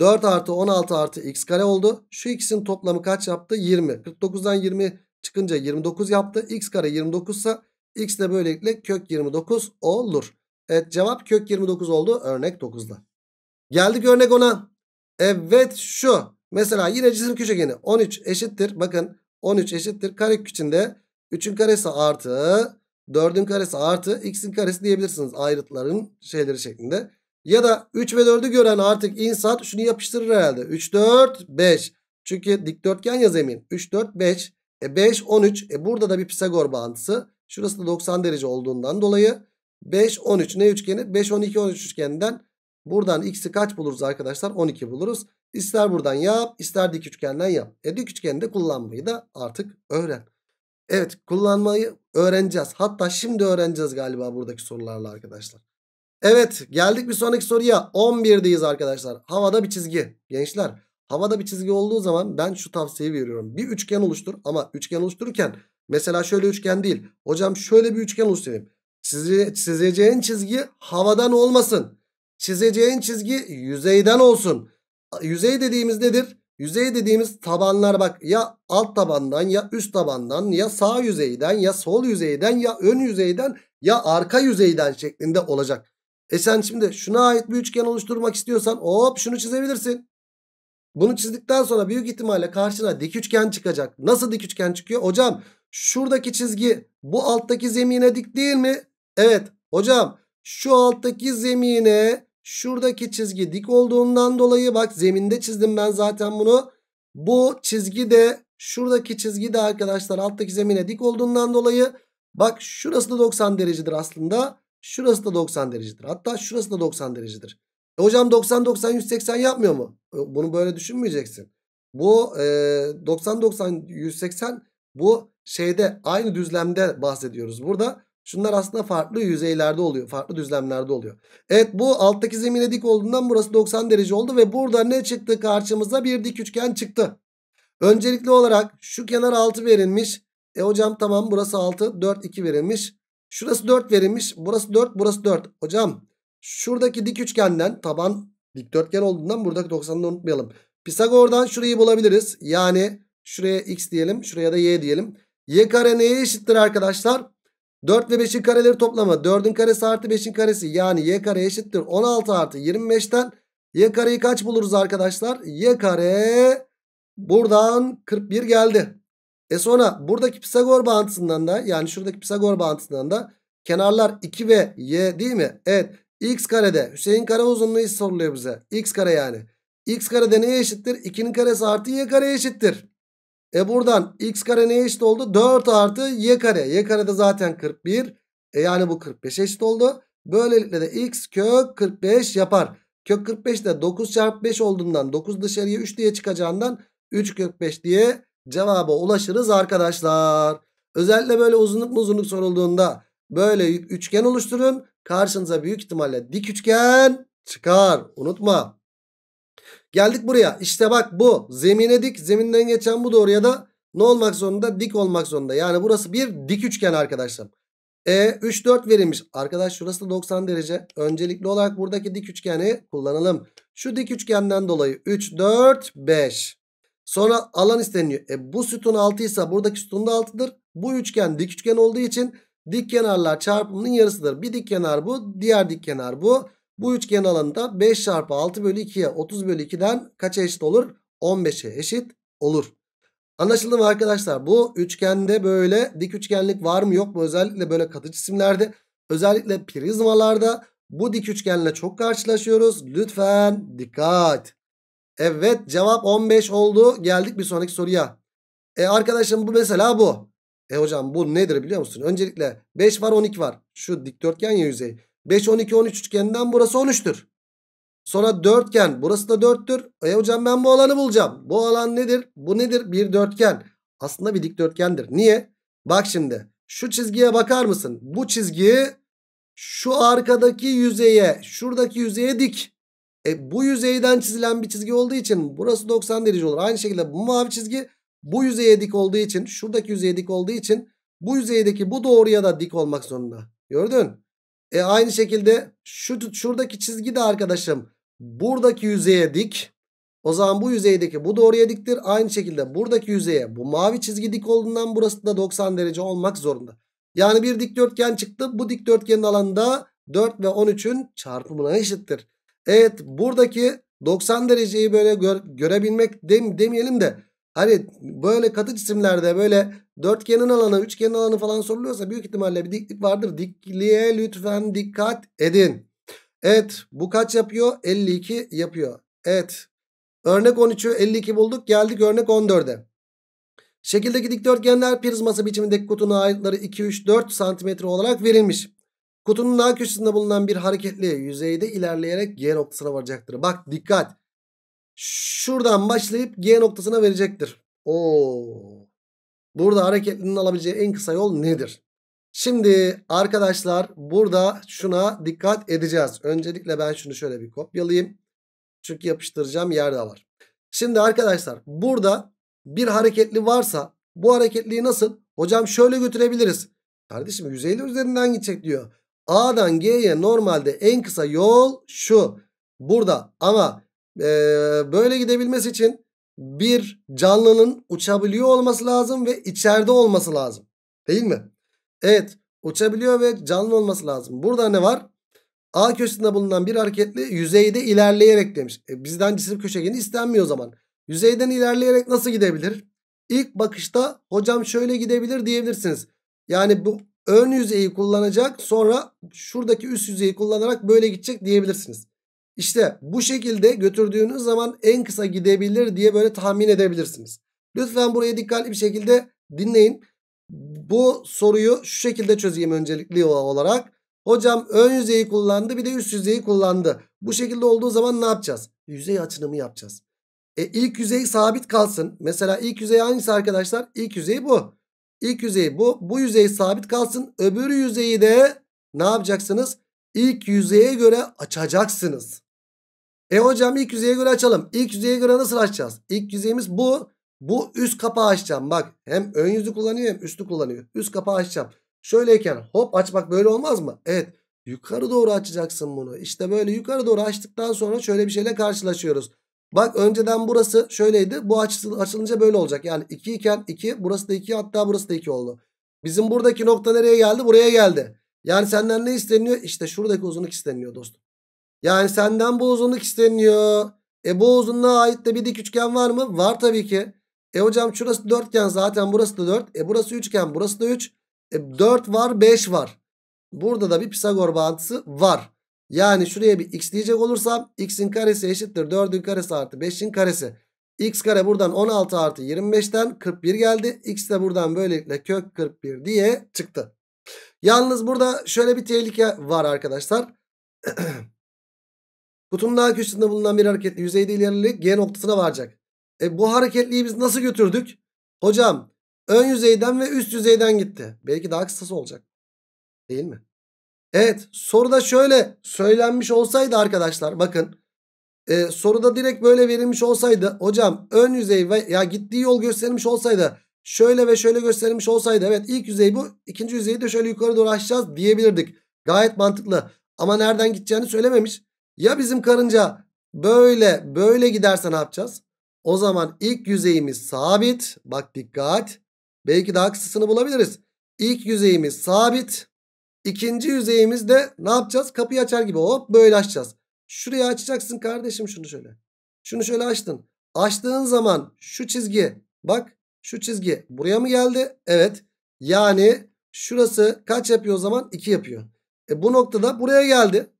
4 artı 16 artı x kare oldu. Şu ikisinin toplamı kaç yaptı? 20. 49'dan 20 çıkınca 29 yaptı. x kare 29 ise x de böylelikle kök 29 olur. Evet cevap kök 29 oldu örnek 9'da. Geldik örnek 10'a. Evet şu. Mesela yine cisim köşegeni 13 eşittir. Bakın 13 eşittir. Kare içinde 3'ün karesi artı 4'ün karesi artı x'in karesi diyebilirsiniz ayrıtların şeyleri şeklinde. Ya da 3 ve 4'ü gören artık insan şunu yapıştırır herhalde. 3, 4, 5. Çünkü dikdörtgen ya zemin. 3, 4, 5. E 5, 13. E burada da bir Pisagor bağıntısı. Şurası da 90 derece olduğundan dolayı 5, 13 ne üçgeni? 5, 12, 13 üçgeninden buradan x'i kaç buluruz arkadaşlar? 12 buluruz. İster buradan yap ister dik üçgenden yap. E dik üçgende kullanmayı da artık öğren. Evet kullanmayı öğreneceğiz. Hatta şimdi öğreneceğiz galiba buradaki sorularla arkadaşlar. Evet geldik bir sonraki soruya. 11'deyiz arkadaşlar. Havada bir çizgi. Gençler havada bir çizgi olduğu zaman ben şu tavsiyeyi veriyorum. Bir üçgen oluştur ama üçgen oluştururken mesela şöyle üçgen değil. Hocam şöyle bir üçgen oluşturayım. Çize, çizeceğin çizgi havadan olmasın. Çizeceğin çizgi yüzeyden olsun yüzey dediğimiz nedir? Yüzey dediğimiz tabanlar bak ya alt tabandan ya üst tabandan ya sağ yüzeyden ya sol yüzeyden ya ön yüzeyden ya arka yüzeyden şeklinde olacak. E sen şimdi şuna ait bir üçgen oluşturmak istiyorsan hop şunu çizebilirsin. Bunu çizdikten sonra büyük ihtimalle karşına dik üçgen çıkacak. Nasıl dik üçgen çıkıyor? Hocam şuradaki çizgi bu alttaki zemine dik değil mi? Evet hocam şu alttaki zemine Şuradaki çizgi dik olduğundan dolayı bak zeminde çizdim ben zaten bunu. Bu çizgi de şuradaki çizgi de arkadaşlar alttaki zemine dik olduğundan dolayı bak şurası da 90 derecedir aslında. Şurası da 90 derecedir. Hatta şurası da 90 derecedir. E hocam 90 90 180 yapmıyor mu? E bunu böyle düşünmeyeceksin. Bu e, 90 90 180 bu şeyde aynı düzlemde bahsediyoruz. Burada Şunlar aslında farklı yüzeylerde oluyor. Farklı düzlemlerde oluyor. Evet bu alttaki zemine dik olduğundan burası 90 derece oldu. Ve burada ne çıktı karşımıza? Bir dik üçgen çıktı. Öncelikli olarak şu kenar 6 verilmiş. E hocam tamam burası 6. 4, 2 verilmiş. Şurası 4 verilmiş. Burası 4, burası 4. Hocam şuradaki dik üçgenden taban dikdörtgen olduğundan buradaki 90'ını unutmayalım. Pisagor'dan şurayı bulabiliriz. Yani şuraya x diyelim. Şuraya da y diyelim. Y kare neye eşittir arkadaşlar? 4 ve 5'in kareleri toplama. 4'ün karesi artı 5'in karesi. Yani y kare eşittir. 16 artı 25'ten y kareyi kaç buluruz arkadaşlar? y kare buradan 41 geldi. E sonra buradaki Pisagor bağıntısından da yani şuradaki Pisagor bağıntısından da kenarlar 2 ve y değil mi? Evet. x karede Hüseyin kare uzunluğu soruluyor bize. x kare yani. x karede neye eşittir? 2'nin karesi artı y kare eşittir. E buradan x kare neye eşit oldu? 4 artı y kare. Y kare de zaten 41. E yani bu 45 eşit oldu. Böylelikle de x kök 45 yapar. Kök 45 de 9 çarpı 5 olduğundan 9 dışarıya 3 diye çıkacağından 3 kök 5 diye cevaba ulaşırız arkadaşlar. Özellikle böyle uzunluk uzunluk sorulduğunda böyle üçgen oluşturun. Karşınıza büyük ihtimalle dik üçgen çıkar. Unutma. Geldik buraya. İşte bak bu. Zemine dik. Zeminden geçen bu doğruya da ne olmak zorunda? Dik olmak zorunda. Yani burası bir dik üçgen arkadaşlar. E 3 4 verilmiş. Arkadaş şurası da 90 derece. Öncelikli olarak buradaki dik üçgeni kullanalım. Şu dik üçgenden dolayı 3 4 5. Sonra alan isteniyor. E bu sütun 6 ise buradaki sütun da 6'dır. Bu üçgen dik üçgen olduğu için dik kenarlar çarpımının yarısıdır. Bir dik kenar bu, diğer dik kenar bu. Bu üçgen alanında 5 çarpı 6 bölü 2'ye 30 bölü 2'den kaça eşit olur? 15'e eşit olur. Anlaşıldı mı arkadaşlar? Bu üçgende böyle dik üçgenlik var mı yok mu? Özellikle böyle katı cisimlerde özellikle prizmalarda bu dik üçgenle çok karşılaşıyoruz. Lütfen dikkat. Evet cevap 15 oldu. Geldik bir sonraki soruya. E arkadaşım bu mesela bu. E hocam bu nedir biliyor musun? Öncelikle 5 var 12 var. Şu dikdörtgen ya yüzeyi. 5, 12, 13 üçgeninden burası 13'tür. Sonra dörtgen. Burası da 4'tür. E hocam ben bu alanı bulacağım. Bu alan nedir? Bu nedir? Bir dörtgen. Aslında bir dikdörtgendir. Niye? Bak şimdi. Şu çizgiye bakar mısın? Bu çizgi şu arkadaki yüzeye, şuradaki yüzeye dik. E bu yüzeyden çizilen bir çizgi olduğu için burası 90 derece olur. Aynı şekilde bu mavi çizgi bu yüzeye dik olduğu için, şuradaki yüzeye dik olduğu için bu yüzeydeki bu doğruya da dik olmak zorunda. Gördün? E aynı şekilde şu şuradaki çizgi de arkadaşım buradaki yüzeye dik. O zaman bu yüzeydeki bu doğruya diktir. Aynı şekilde buradaki yüzeye bu mavi çizgi dik olduğundan burası da 90 derece olmak zorunda. Yani bir dikdörtgen çıktı. Bu dikdörtgenin alanında 4 ve 13'ün çarpımına eşittir. Evet buradaki 90 dereceyi böyle gör, görebilmek dem demeyelim de Hani böyle katı cisimlerde böyle dörtgenin alanı, üçgenin alanı falan soruluyorsa büyük ihtimalle bir diklik vardır. Dikliğe lütfen dikkat edin. Evet bu kaç yapıyor? 52 yapıyor. Evet örnek 13'ü 52 bulduk geldik örnek 14'e. Şekildeki dikdörtgenler prizması biçimindeki kutunun ayrıtları 2, 3, 4 cm olarak verilmiş. Kutunun daha köşesinde bulunan bir hareketli yüzeyde ilerleyerek G noktasına varacaktır. Bak dikkat. Şuradan başlayıp G noktasına verecektir. Oo. Burada hareketlinin alabileceği en kısa yol nedir? Şimdi arkadaşlar burada şuna dikkat edeceğiz. Öncelikle ben şunu şöyle bir kopyalayayım. Çünkü yapıştıracağım yerde var. Şimdi arkadaşlar burada bir hareketli varsa bu hareketliği nasıl? Hocam şöyle götürebiliriz. Kardeşim yüzeyli üzerinden gidecek diyor. A'dan G'ye normalde en kısa yol şu. Burada ama e, böyle gidebilmesi için bir canlının uçabiliyor olması lazım ve içeride olması lazım. Değil mi? Evet uçabiliyor ve canlı olması lazım. Burada ne var? A köşesinde bulunan bir hareketli yüzeyde ilerleyerek demiş. E, bizden cisim köşegeni istenmiyor o zaman. Yüzeyden ilerleyerek nasıl gidebilir? İlk bakışta hocam şöyle gidebilir diyebilirsiniz. Yani bu ön yüzeyi kullanacak sonra şuradaki üst yüzeyi kullanarak böyle gidecek diyebilirsiniz. İşte bu şekilde götürdüğünüz zaman en kısa gidebilir diye böyle tahmin edebilirsiniz. Lütfen buraya dikkatli bir şekilde dinleyin. Bu soruyu şu şekilde çözeyim öncelikli olarak. Hocam ön yüzeyi kullandı bir de üst yüzeyi kullandı. Bu şekilde olduğu zaman ne yapacağız? Yüzey açınımı yapacağız. E, ilk yüzey sabit kalsın. Mesela ilk yüzey hangisi arkadaşlar? İlk yüzey bu. İlk yüzey bu. Bu yüzey sabit kalsın. Öbür yüzeyi de ne yapacaksınız? İlk yüzeye göre açacaksınız. E hocam ilk yüzeye göre açalım. İlk yüzeye göre nasıl açacağız? İlk yüzeyimiz bu. Bu üst kapağı açacağım. Bak hem ön yüzü kullanıyor hem üstü kullanıyor. Üst kapağı açacağım. Şöyleyken hop açmak böyle olmaz mı? Evet. Yukarı doğru açacaksın bunu. İşte böyle yukarı doğru açtıktan sonra şöyle bir şeyle karşılaşıyoruz. Bak önceden burası şöyleydi. Bu açı, açılınca böyle olacak. Yani 2 iken 2 burası da 2 hatta burası da 2 oldu. Bizim buradaki nokta nereye geldi? Buraya geldi. Yani senden ne isteniyor? İşte şuradaki uzunluk isteniyor dostum. Yani senden bu uzunluk isteniyor. E bu uzunluğa ait de bir dik üçgen var mı? Var tabii ki. E hocam şurası dörtgen zaten burası da dört. E burası üçgen burası da üç. E dört var beş var. Burada da bir Pisagor bağıntısı var. Yani şuraya bir x diyecek olursam x'in karesi eşittir 4'ün karesi artı beş'in karesi. x kare buradan 16 artı 25'ten 41 geldi. x de buradan böylelikle kök 41 diye çıktı. Yalnız burada şöyle bir tehlike var arkadaşlar. Kutunun daha köşesinde bulunan bir hareketli yüzeyde ilerleyerek G noktasına varacak. E bu hareketliği biz nasıl götürdük? Hocam ön yüzeyden ve üst yüzeyden gitti. Belki daha kısası olacak. Değil mi? Evet soruda şöyle söylenmiş olsaydı arkadaşlar bakın. E, soruda direkt böyle verilmiş olsaydı hocam ön yüzey ve ya gittiği yol gösterilmiş olsaydı şöyle ve şöyle gösterilmiş olsaydı evet ilk yüzey bu ikinci yüzeyi de şöyle yukarı doğru açacağız diyebilirdik. Gayet mantıklı ama nereden gideceğini söylememiş. Ya bizim karınca böyle böyle giderse ne yapacağız? O zaman ilk yüzeyimiz sabit. Bak dikkat. Belki daha kısasını bulabiliriz. İlk yüzeyimiz sabit. İkinci yüzeyimiz de ne yapacağız? Kapıyı açar gibi hop böyle açacağız. Şuraya açacaksın kardeşim şunu şöyle. Şunu şöyle açtın. Açtığın zaman şu çizgi bak şu çizgi buraya mı geldi? Evet. Yani şurası kaç yapıyor o zaman? 2 yapıyor. E bu noktada buraya geldi.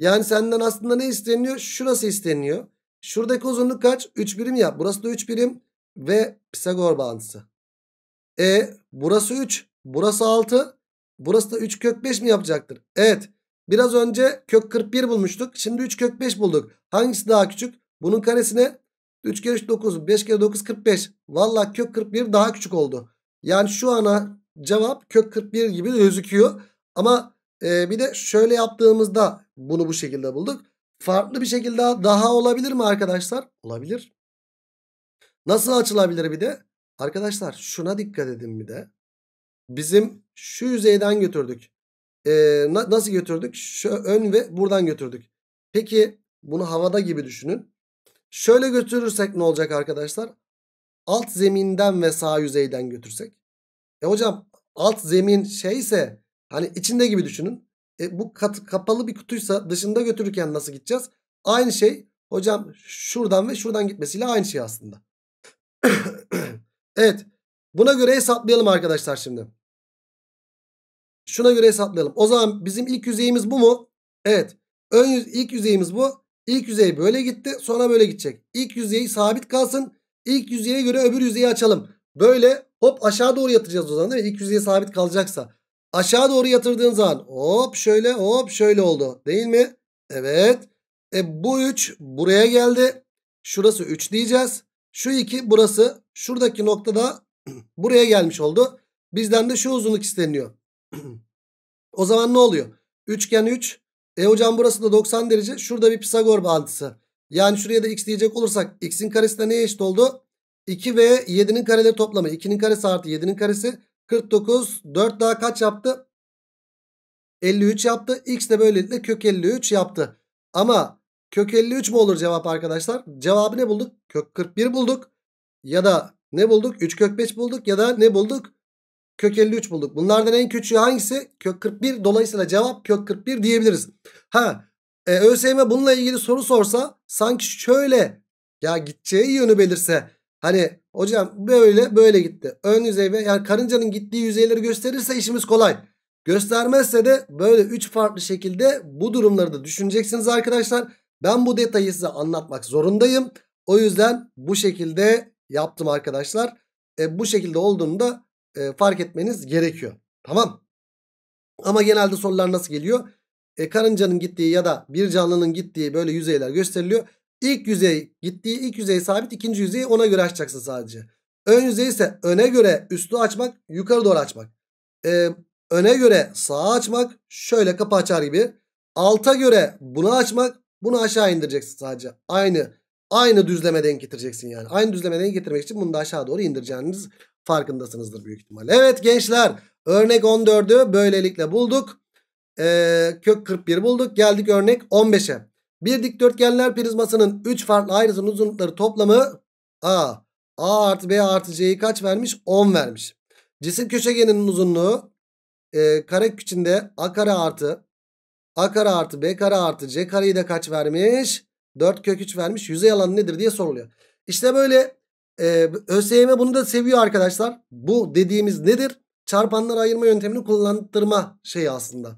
Yani senden aslında ne isteniyor? Şurası isteniyor. Şuradaki uzunluk kaç? 3 birim yap. Burası da 3 birim ve Pisagor bağıntısı. E burası 3. Burası 6. Burası da 3 kök 5 mi yapacaktır? Evet. Biraz önce kök 41 bulmuştuk. Şimdi 3 kök 5 bulduk. Hangisi daha küçük? Bunun karesine 3 kere 3 9. 5 kere 9 45. Valla kök 41 daha küçük oldu. Yani şu ana cevap kök 41 gibi gözüküyor. Ama e, bir de şöyle yaptığımızda bunu bu şekilde bulduk. Farklı bir şekilde daha olabilir mi arkadaşlar? Olabilir. Nasıl açılabilir bir de? Arkadaşlar şuna dikkat edin bir de. Bizim şu yüzeyden götürdük. Ee, na nasıl götürdük? Şu ön ve buradan götürdük. Peki bunu havada gibi düşünün. Şöyle götürürsek ne olacak arkadaşlar? Alt zeminden ve sağ yüzeyden götürsek. E hocam alt zemin şeyse hani içinde gibi düşünün. E, bu katı, kapalı bir kutuysa dışında götürürken nasıl gideceğiz? Aynı şey hocam şuradan ve şuradan gitmesiyle aynı şey aslında. evet buna göre hesaplayalım arkadaşlar şimdi. Şuna göre hesaplayalım. O zaman bizim ilk yüzeyimiz bu mu? Evet. Ön yüz, ilk yüzeyimiz bu. İlk yüzey böyle gitti. Sonra böyle gidecek. İlk yüzey sabit kalsın. İlk yüzeye göre öbür yüzeyi açalım. Böyle hop aşağı doğru yatacağız o zaman değil mi? İlk yüzeye sabit kalacaksa. Aşağı doğru yatırdığın zaman hop şöyle hop şöyle oldu. Değil mi? Evet. E bu 3 buraya geldi. Şurası 3 diyeceğiz. Şu 2 burası. Şuradaki nokta da buraya gelmiş oldu. Bizden de şu uzunluk isteniyor. o zaman ne oluyor? Üçgen 3. E hocam burası da 90 derece. Şurada bir Pisagor bağıntısı. Yani şuraya da x diyecek olursak x'in karesi de neye eşit oldu? 2 ve 7'nin kareleri toplamı. 2'nin karesi artı 7'nin karesi. 49 4 daha kaç yaptı? 53 yaptı. X de böylelikle kök 53 yaptı. Ama kök 53 mi olur cevap arkadaşlar? Cevabı ne bulduk? Kök 41 bulduk. Ya da ne bulduk? 3 kök 5 bulduk ya da ne bulduk? Kök 53 bulduk. Bunlardan en küçüğü hangisi? Kök 41. Dolayısıyla cevap kök 41 diyebiliriz. Ha e, ÖSYM bununla ilgili soru sorsa sanki şöyle ya gideceği yönü belirse Hani hocam böyle böyle gitti. Ön yüzey ve yani karıncanın gittiği yüzeyleri gösterirse işimiz kolay. Göstermezse de böyle 3 farklı şekilde bu durumları da düşüneceksiniz arkadaşlar. Ben bu detayı size anlatmak zorundayım. O yüzden bu şekilde yaptım arkadaşlar. E, bu şekilde olduğunu da e, fark etmeniz gerekiyor. Tamam. Ama genelde sorular nasıl geliyor? E, karıncanın gittiği ya da bir canlının gittiği böyle yüzeyler gösteriliyor. İlk yüzey gittiği ilk yüzey sabit ikinci yüzeyi ona göre açacaksın sadece. Ön yüzey ise öne göre üstü açmak yukarı doğru açmak. Ee, öne göre sağa açmak şöyle kapı açar gibi. Alta göre bunu açmak bunu aşağı indireceksin sadece. Aynı aynı düzleme denk getireceksin yani. Aynı düzleme denk getirmek için bunu da aşağı doğru indireceğiniz farkındasınızdır büyük ihtimal. Evet gençler örnek 14'ü böylelikle bulduk. Ee, kök 41 bulduk. Geldik örnek 15'e. Bir dikdörtgenler prizmasının 3 farklı ayrıtın uzunlukları toplamı A. A artı B artı C'yi kaç vermiş? 10 vermiş. Cisim köşegeninin uzunluğu e, kare içinde A kare artı A kare artı B kare artı C kareyi de kaç vermiş? 4 kök 3 vermiş. Yüzey alanı nedir diye soruluyor. İşte böyle e, ÖSYM bunu da seviyor arkadaşlar. Bu dediğimiz nedir? Çarpanları ayırma yöntemini kullandırma şeyi aslında.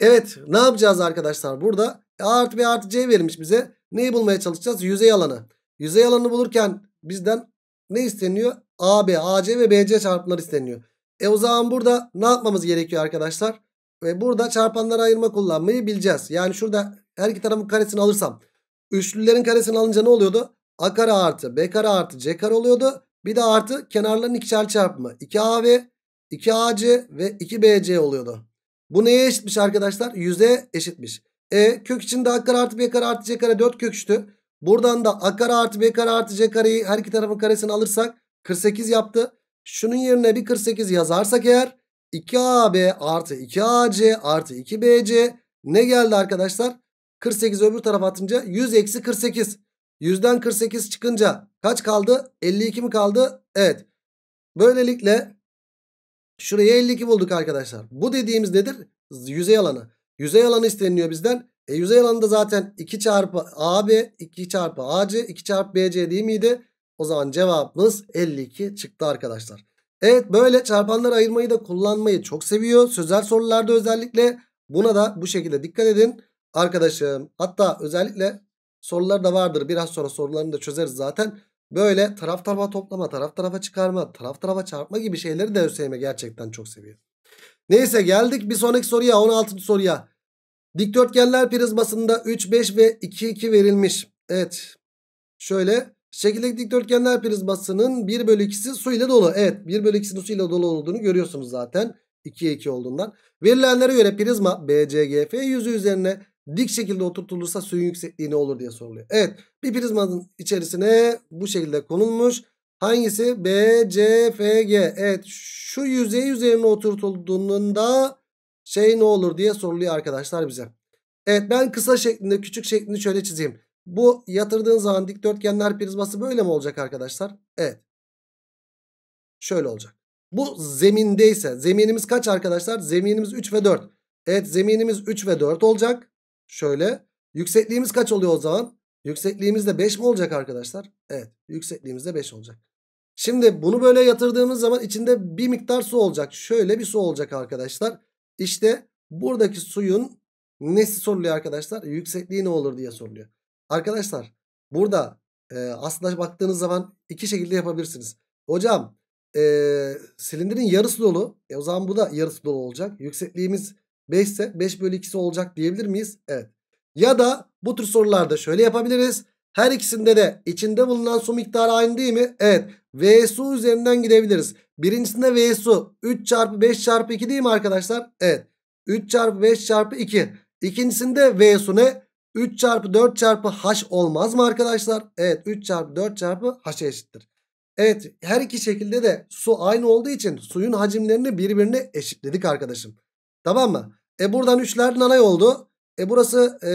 Evet ne yapacağız arkadaşlar burada? E, A artı B artı C verilmiş bize. Neyi bulmaya çalışacağız? Yüzey alanı. Yüzey alanını bulurken bizden ne isteniyor? AB, AC ve BC çarpımları isteniyor. E o zaman burada ne yapmamız gerekiyor arkadaşlar? Ve burada çarpanları ayırma kullanmayı bileceğiz. Yani şurada her iki tarafın karesini alırsam. Üçlülerin karesini alınca ne oluyordu? A kare artı B kare artı C kare oluyordu. Bir de artı kenarların ikişer çarpımı. 2AB, 2AC ve 2BC oluyordu. Bu neye eşitmiş arkadaşlar? Yüzeye eşitmiş. E kök içinde a kare artı b kare artı c kare 4 köküçtü. Buradan da a kare artı b kare artı c kareyi her iki tarafın karesini alırsak 48 yaptı. Şunun yerine bir 48 yazarsak eğer 2ab artı 2ac artı 2bc ne geldi arkadaşlar? 48 öbür tarafa atınca 100 eksi 48. 100'den 48 çıkınca kaç kaldı? 52 mi kaldı? Evet. Böylelikle şuraya 52 bulduk arkadaşlar. Bu dediğimiz nedir? Yüzey alanı. Yüzey alanı isteniliyor bizden. E yüzey da zaten 2 çarpı AB, 2 çarpı AC, 2 çarpı BC değil miydi? O zaman cevabımız 52 çıktı arkadaşlar. Evet böyle çarpanları ayırmayı da kullanmayı çok seviyor. Sözel sorularda özellikle buna da bu şekilde dikkat edin arkadaşım. Hatta özellikle sorular da vardır. Biraz sonra sorularını da çözeriz zaten. Böyle taraf tarafa toplama, taraf tarafa çıkarma, taraf tarafa çarpma gibi şeyleri de ÖSYM gerçekten çok seviyor. Neyse geldik bir sonraki soruya 16. soruya. Dikdörtgenler prizmasında 3, 5 ve 2, 2 verilmiş. Evet şöyle şekildeki dikdörtgenler prizmasının 1 bölü 2'si su ile dolu. Evet 1 bölü 2'sinin su ile dolu olduğunu görüyorsunuz zaten 2, 2 olduğundan. Verilenlere göre prizma BCGF yüzü üzerine dik şekilde oturtulursa suyun yüksekliği ne olur diye soruluyor. Evet bir prizmanın içerisine bu şekilde konulmuş Hangisi? B C F G? Evet şu yüzey üzerine oturtulduğunda şey ne olur diye soruluyor arkadaşlar bize. Evet ben kısa şeklinde küçük şeklini şöyle çizeyim. Bu yatırdığın zaman dikdörtgenler prizması böyle mi olacak arkadaşlar? Evet. Şöyle olacak. Bu zemindeyse zeminimiz kaç arkadaşlar? Zeminimiz 3 ve 4. Evet zeminimiz 3 ve 4 olacak. Şöyle. Yüksekliğimiz kaç oluyor o zaman? Yüksekliğimiz de 5 mi olacak arkadaşlar? Evet yüksekliğimiz de 5 olacak. Şimdi bunu böyle yatırdığımız zaman içinde bir miktar su olacak. Şöyle bir su olacak arkadaşlar. İşte buradaki suyun nesi soruluyor arkadaşlar? Yüksekliği ne olur diye soruluyor. Arkadaşlar burada e, aslında baktığınız zaman iki şekilde yapabilirsiniz. Hocam e, silindirin yarısı dolu. E, o zaman bu da yarısı dolu olacak. Yüksekliğimiz 5 ise 5 bölü 2'si olacak diyebilir miyiz? Evet. Ya da bu tür sorularda şöyle yapabiliriz. Her ikisinde de içinde bulunan su miktarı aynı değil mi? Evet. V su üzerinden gidebiliriz. Birincisinde V su 3 çarpı 5 çarpı 2 değil mi arkadaşlar? Evet. 3 çarpı 5 çarpı 2. İkincisinde V su ne? 3 çarpı 4 çarpı H olmaz mı arkadaşlar? Evet 3 çarpı 4 çarpı H'a eşittir. Evet her iki şekilde de su aynı olduğu için suyun hacimlerini birbirine eşitledik arkadaşım. Tamam mı? E buradan 3'ler nanay oldu. E burası e,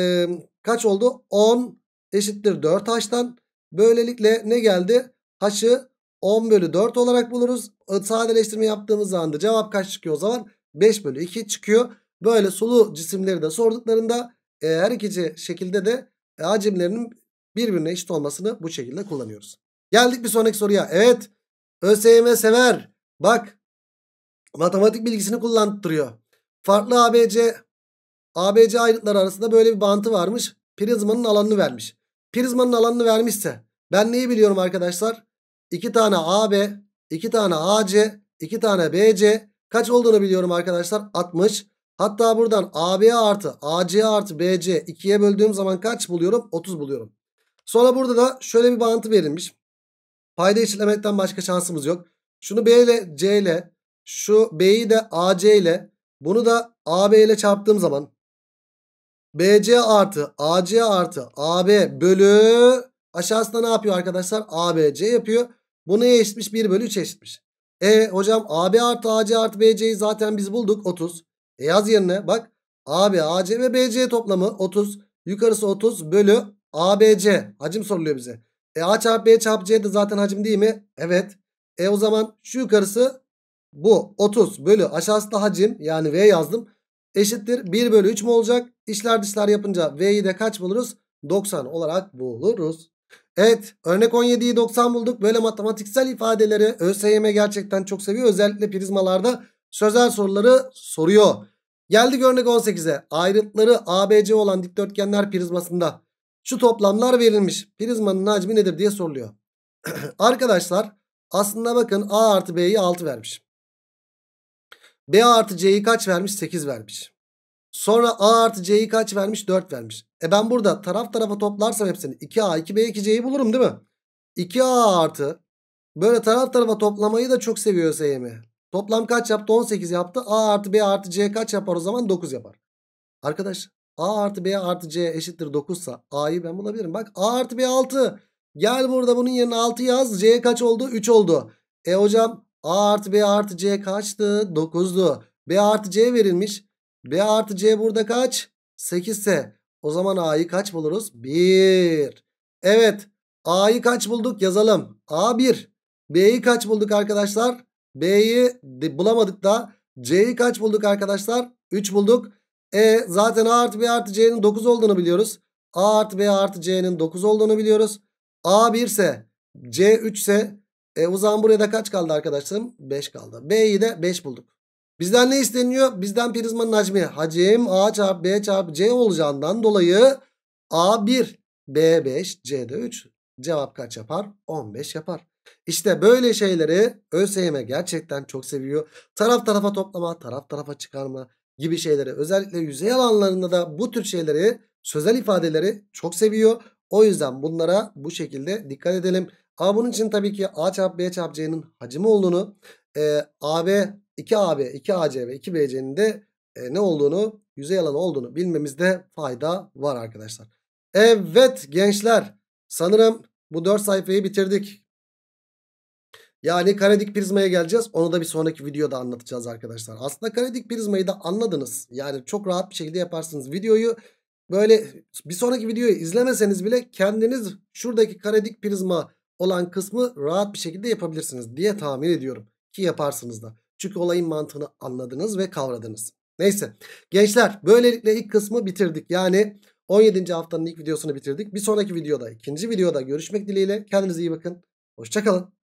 Kaç oldu? 10 eşittir 4 h'tan. Böylelikle ne geldi? H'ı 10 bölü 4 olarak buluruz. Sadeleştirme yaptığımız zaman cevap kaç çıkıyor o zaman? 5 bölü 2 çıkıyor. Böyle sulu cisimleri de sorduklarında e, her iki şekilde de e, hacimlerinin birbirine eşit olmasını bu şekilde kullanıyoruz. Geldik bir sonraki soruya. Evet ÖSYM sever. Bak matematik bilgisini kullandırıyor. Farklı ABC ABC ayrıtları arasında böyle bir bantı varmış. Prizmanın alanını vermiş. Prizmanın alanını vermişse ben neyi biliyorum arkadaşlar? 2 tane AB, 2 tane AC, 2 tane BC kaç olduğunu biliyorum arkadaşlar? 60. Hatta buradan AB artı AC artı BC 2'ye böldüğüm zaman kaç buluyorum? 30 buluyorum. Sonra burada da şöyle bir bağıntı verilmiş. Payda eşitlemekten başka şansımız yok. Şunu B ile C ile şu B'yi de AC ile bunu da AB ile çarptığım zaman BC artı AC artı AB bölü aşağısında ne yapıyor arkadaşlar? ABC yapıyor. Bu neye eşitmiş? 1 bölü 3 eşitmiş. E hocam AB artı AC artı BC'yi zaten biz bulduk 30. E yaz yerine bak AB, AC ve BC toplamı 30. Yukarısı 30 bölü ABC. Hacim soruluyor bize. E A çarpı B çarpı C de zaten hacim değil mi? Evet. E o zaman şu yukarısı bu 30 bölü aşağısı hacim yani V yazdım eşittir 1 bölü 3 mü olacak? İşler dışlar yapınca V'yi de kaç buluruz? 90 olarak buluruz. Evet örnek 17'yi 90 bulduk. Böyle matematiksel ifadeleri ÖSYM gerçekten çok seviyor. Özellikle prizmalarda sözel soruları soruyor. Geldik örnek 18'e. Ayrıtları ABC olan dikdörtgenler prizmasında şu toplamlar verilmiş. Prizmanın hacmi nedir diye soruluyor. Arkadaşlar aslında bakın A artı B'yi 6 vermiş. B artı C'yi kaç vermiş? 8 vermiş. Sonra A artı C'yi kaç vermiş? 4 vermiş. E ben burada taraf tarafa toplarsam hepsini 2A, 2B, 2C'yi bulurum değil mi? 2A artı böyle taraf tarafa toplamayı da çok seviyor SYM. Toplam kaç yaptı? 18 yaptı. A artı B artı C kaç yapar o zaman? 9 yapar. Arkadaş A artı B artı C eşittir 9 sa A'yı ben bulabilirim. Bak A artı B 6. Gel burada bunun yerine 6 yaz. C kaç oldu? 3 oldu. E hocam A artı B artı C kaçtı? 9'du. B artı C verilmiş. B artı C burada kaç? 8 ise o zaman A'yı kaç buluruz? 1. Evet A'yı kaç bulduk yazalım. A 1. B'yi kaç bulduk arkadaşlar? B'yi bulamadık da C'yi kaç bulduk arkadaşlar? 3 bulduk. E zaten A artı B artı C'nin 9 olduğunu biliyoruz. A artı B artı C'nin 9 olduğunu biliyoruz. A 1 ise C 3 ise e o zaman buraya da kaç kaldı arkadaşlarım? 5 kaldı. B'yi de 5 bulduk. Bizden ne isteniyor? Bizden prizmanın hacmi. Hacim A çarpı B çarpı C olacağından dolayı A 1, B 5, C de 3. Cevap kaç yapar? 15 yapar. İşte böyle şeyleri ÖSYM gerçekten çok seviyor. Taraf tarafa toplama, taraf tarafa çıkarma gibi şeyleri özellikle yüzey alanlarında da bu tür şeyleri sözel ifadeleri çok seviyor. O yüzden bunlara bu şekilde dikkat edelim. A bunun için tabii ki A çarpı B çarpı C'nin hacmi olduğunu e, AB 2AB 2AC ve 2BC'nin de e, ne olduğunu yüzey alanı olduğunu bilmemizde fayda var arkadaşlar. Evet gençler sanırım bu 4 sayfayı bitirdik. Yani karedik prizmaya geleceğiz. Onu da bir sonraki videoda anlatacağız arkadaşlar. Aslında karedik prizmayı da anladınız. Yani çok rahat bir şekilde yaparsınız videoyu. Böyle bir sonraki videoyu izlemeseniz bile kendiniz şuradaki karedik prizma olan kısmı rahat bir şekilde yapabilirsiniz diye tahmin ediyorum. Ki yaparsınız da. Çünkü olayın mantığını anladınız ve kavradınız. Neyse gençler böylelikle ilk kısmı bitirdik. Yani 17. haftanın ilk videosunu bitirdik. Bir sonraki videoda ikinci videoda görüşmek dileğiyle. Kendinize iyi bakın. Hoşçakalın.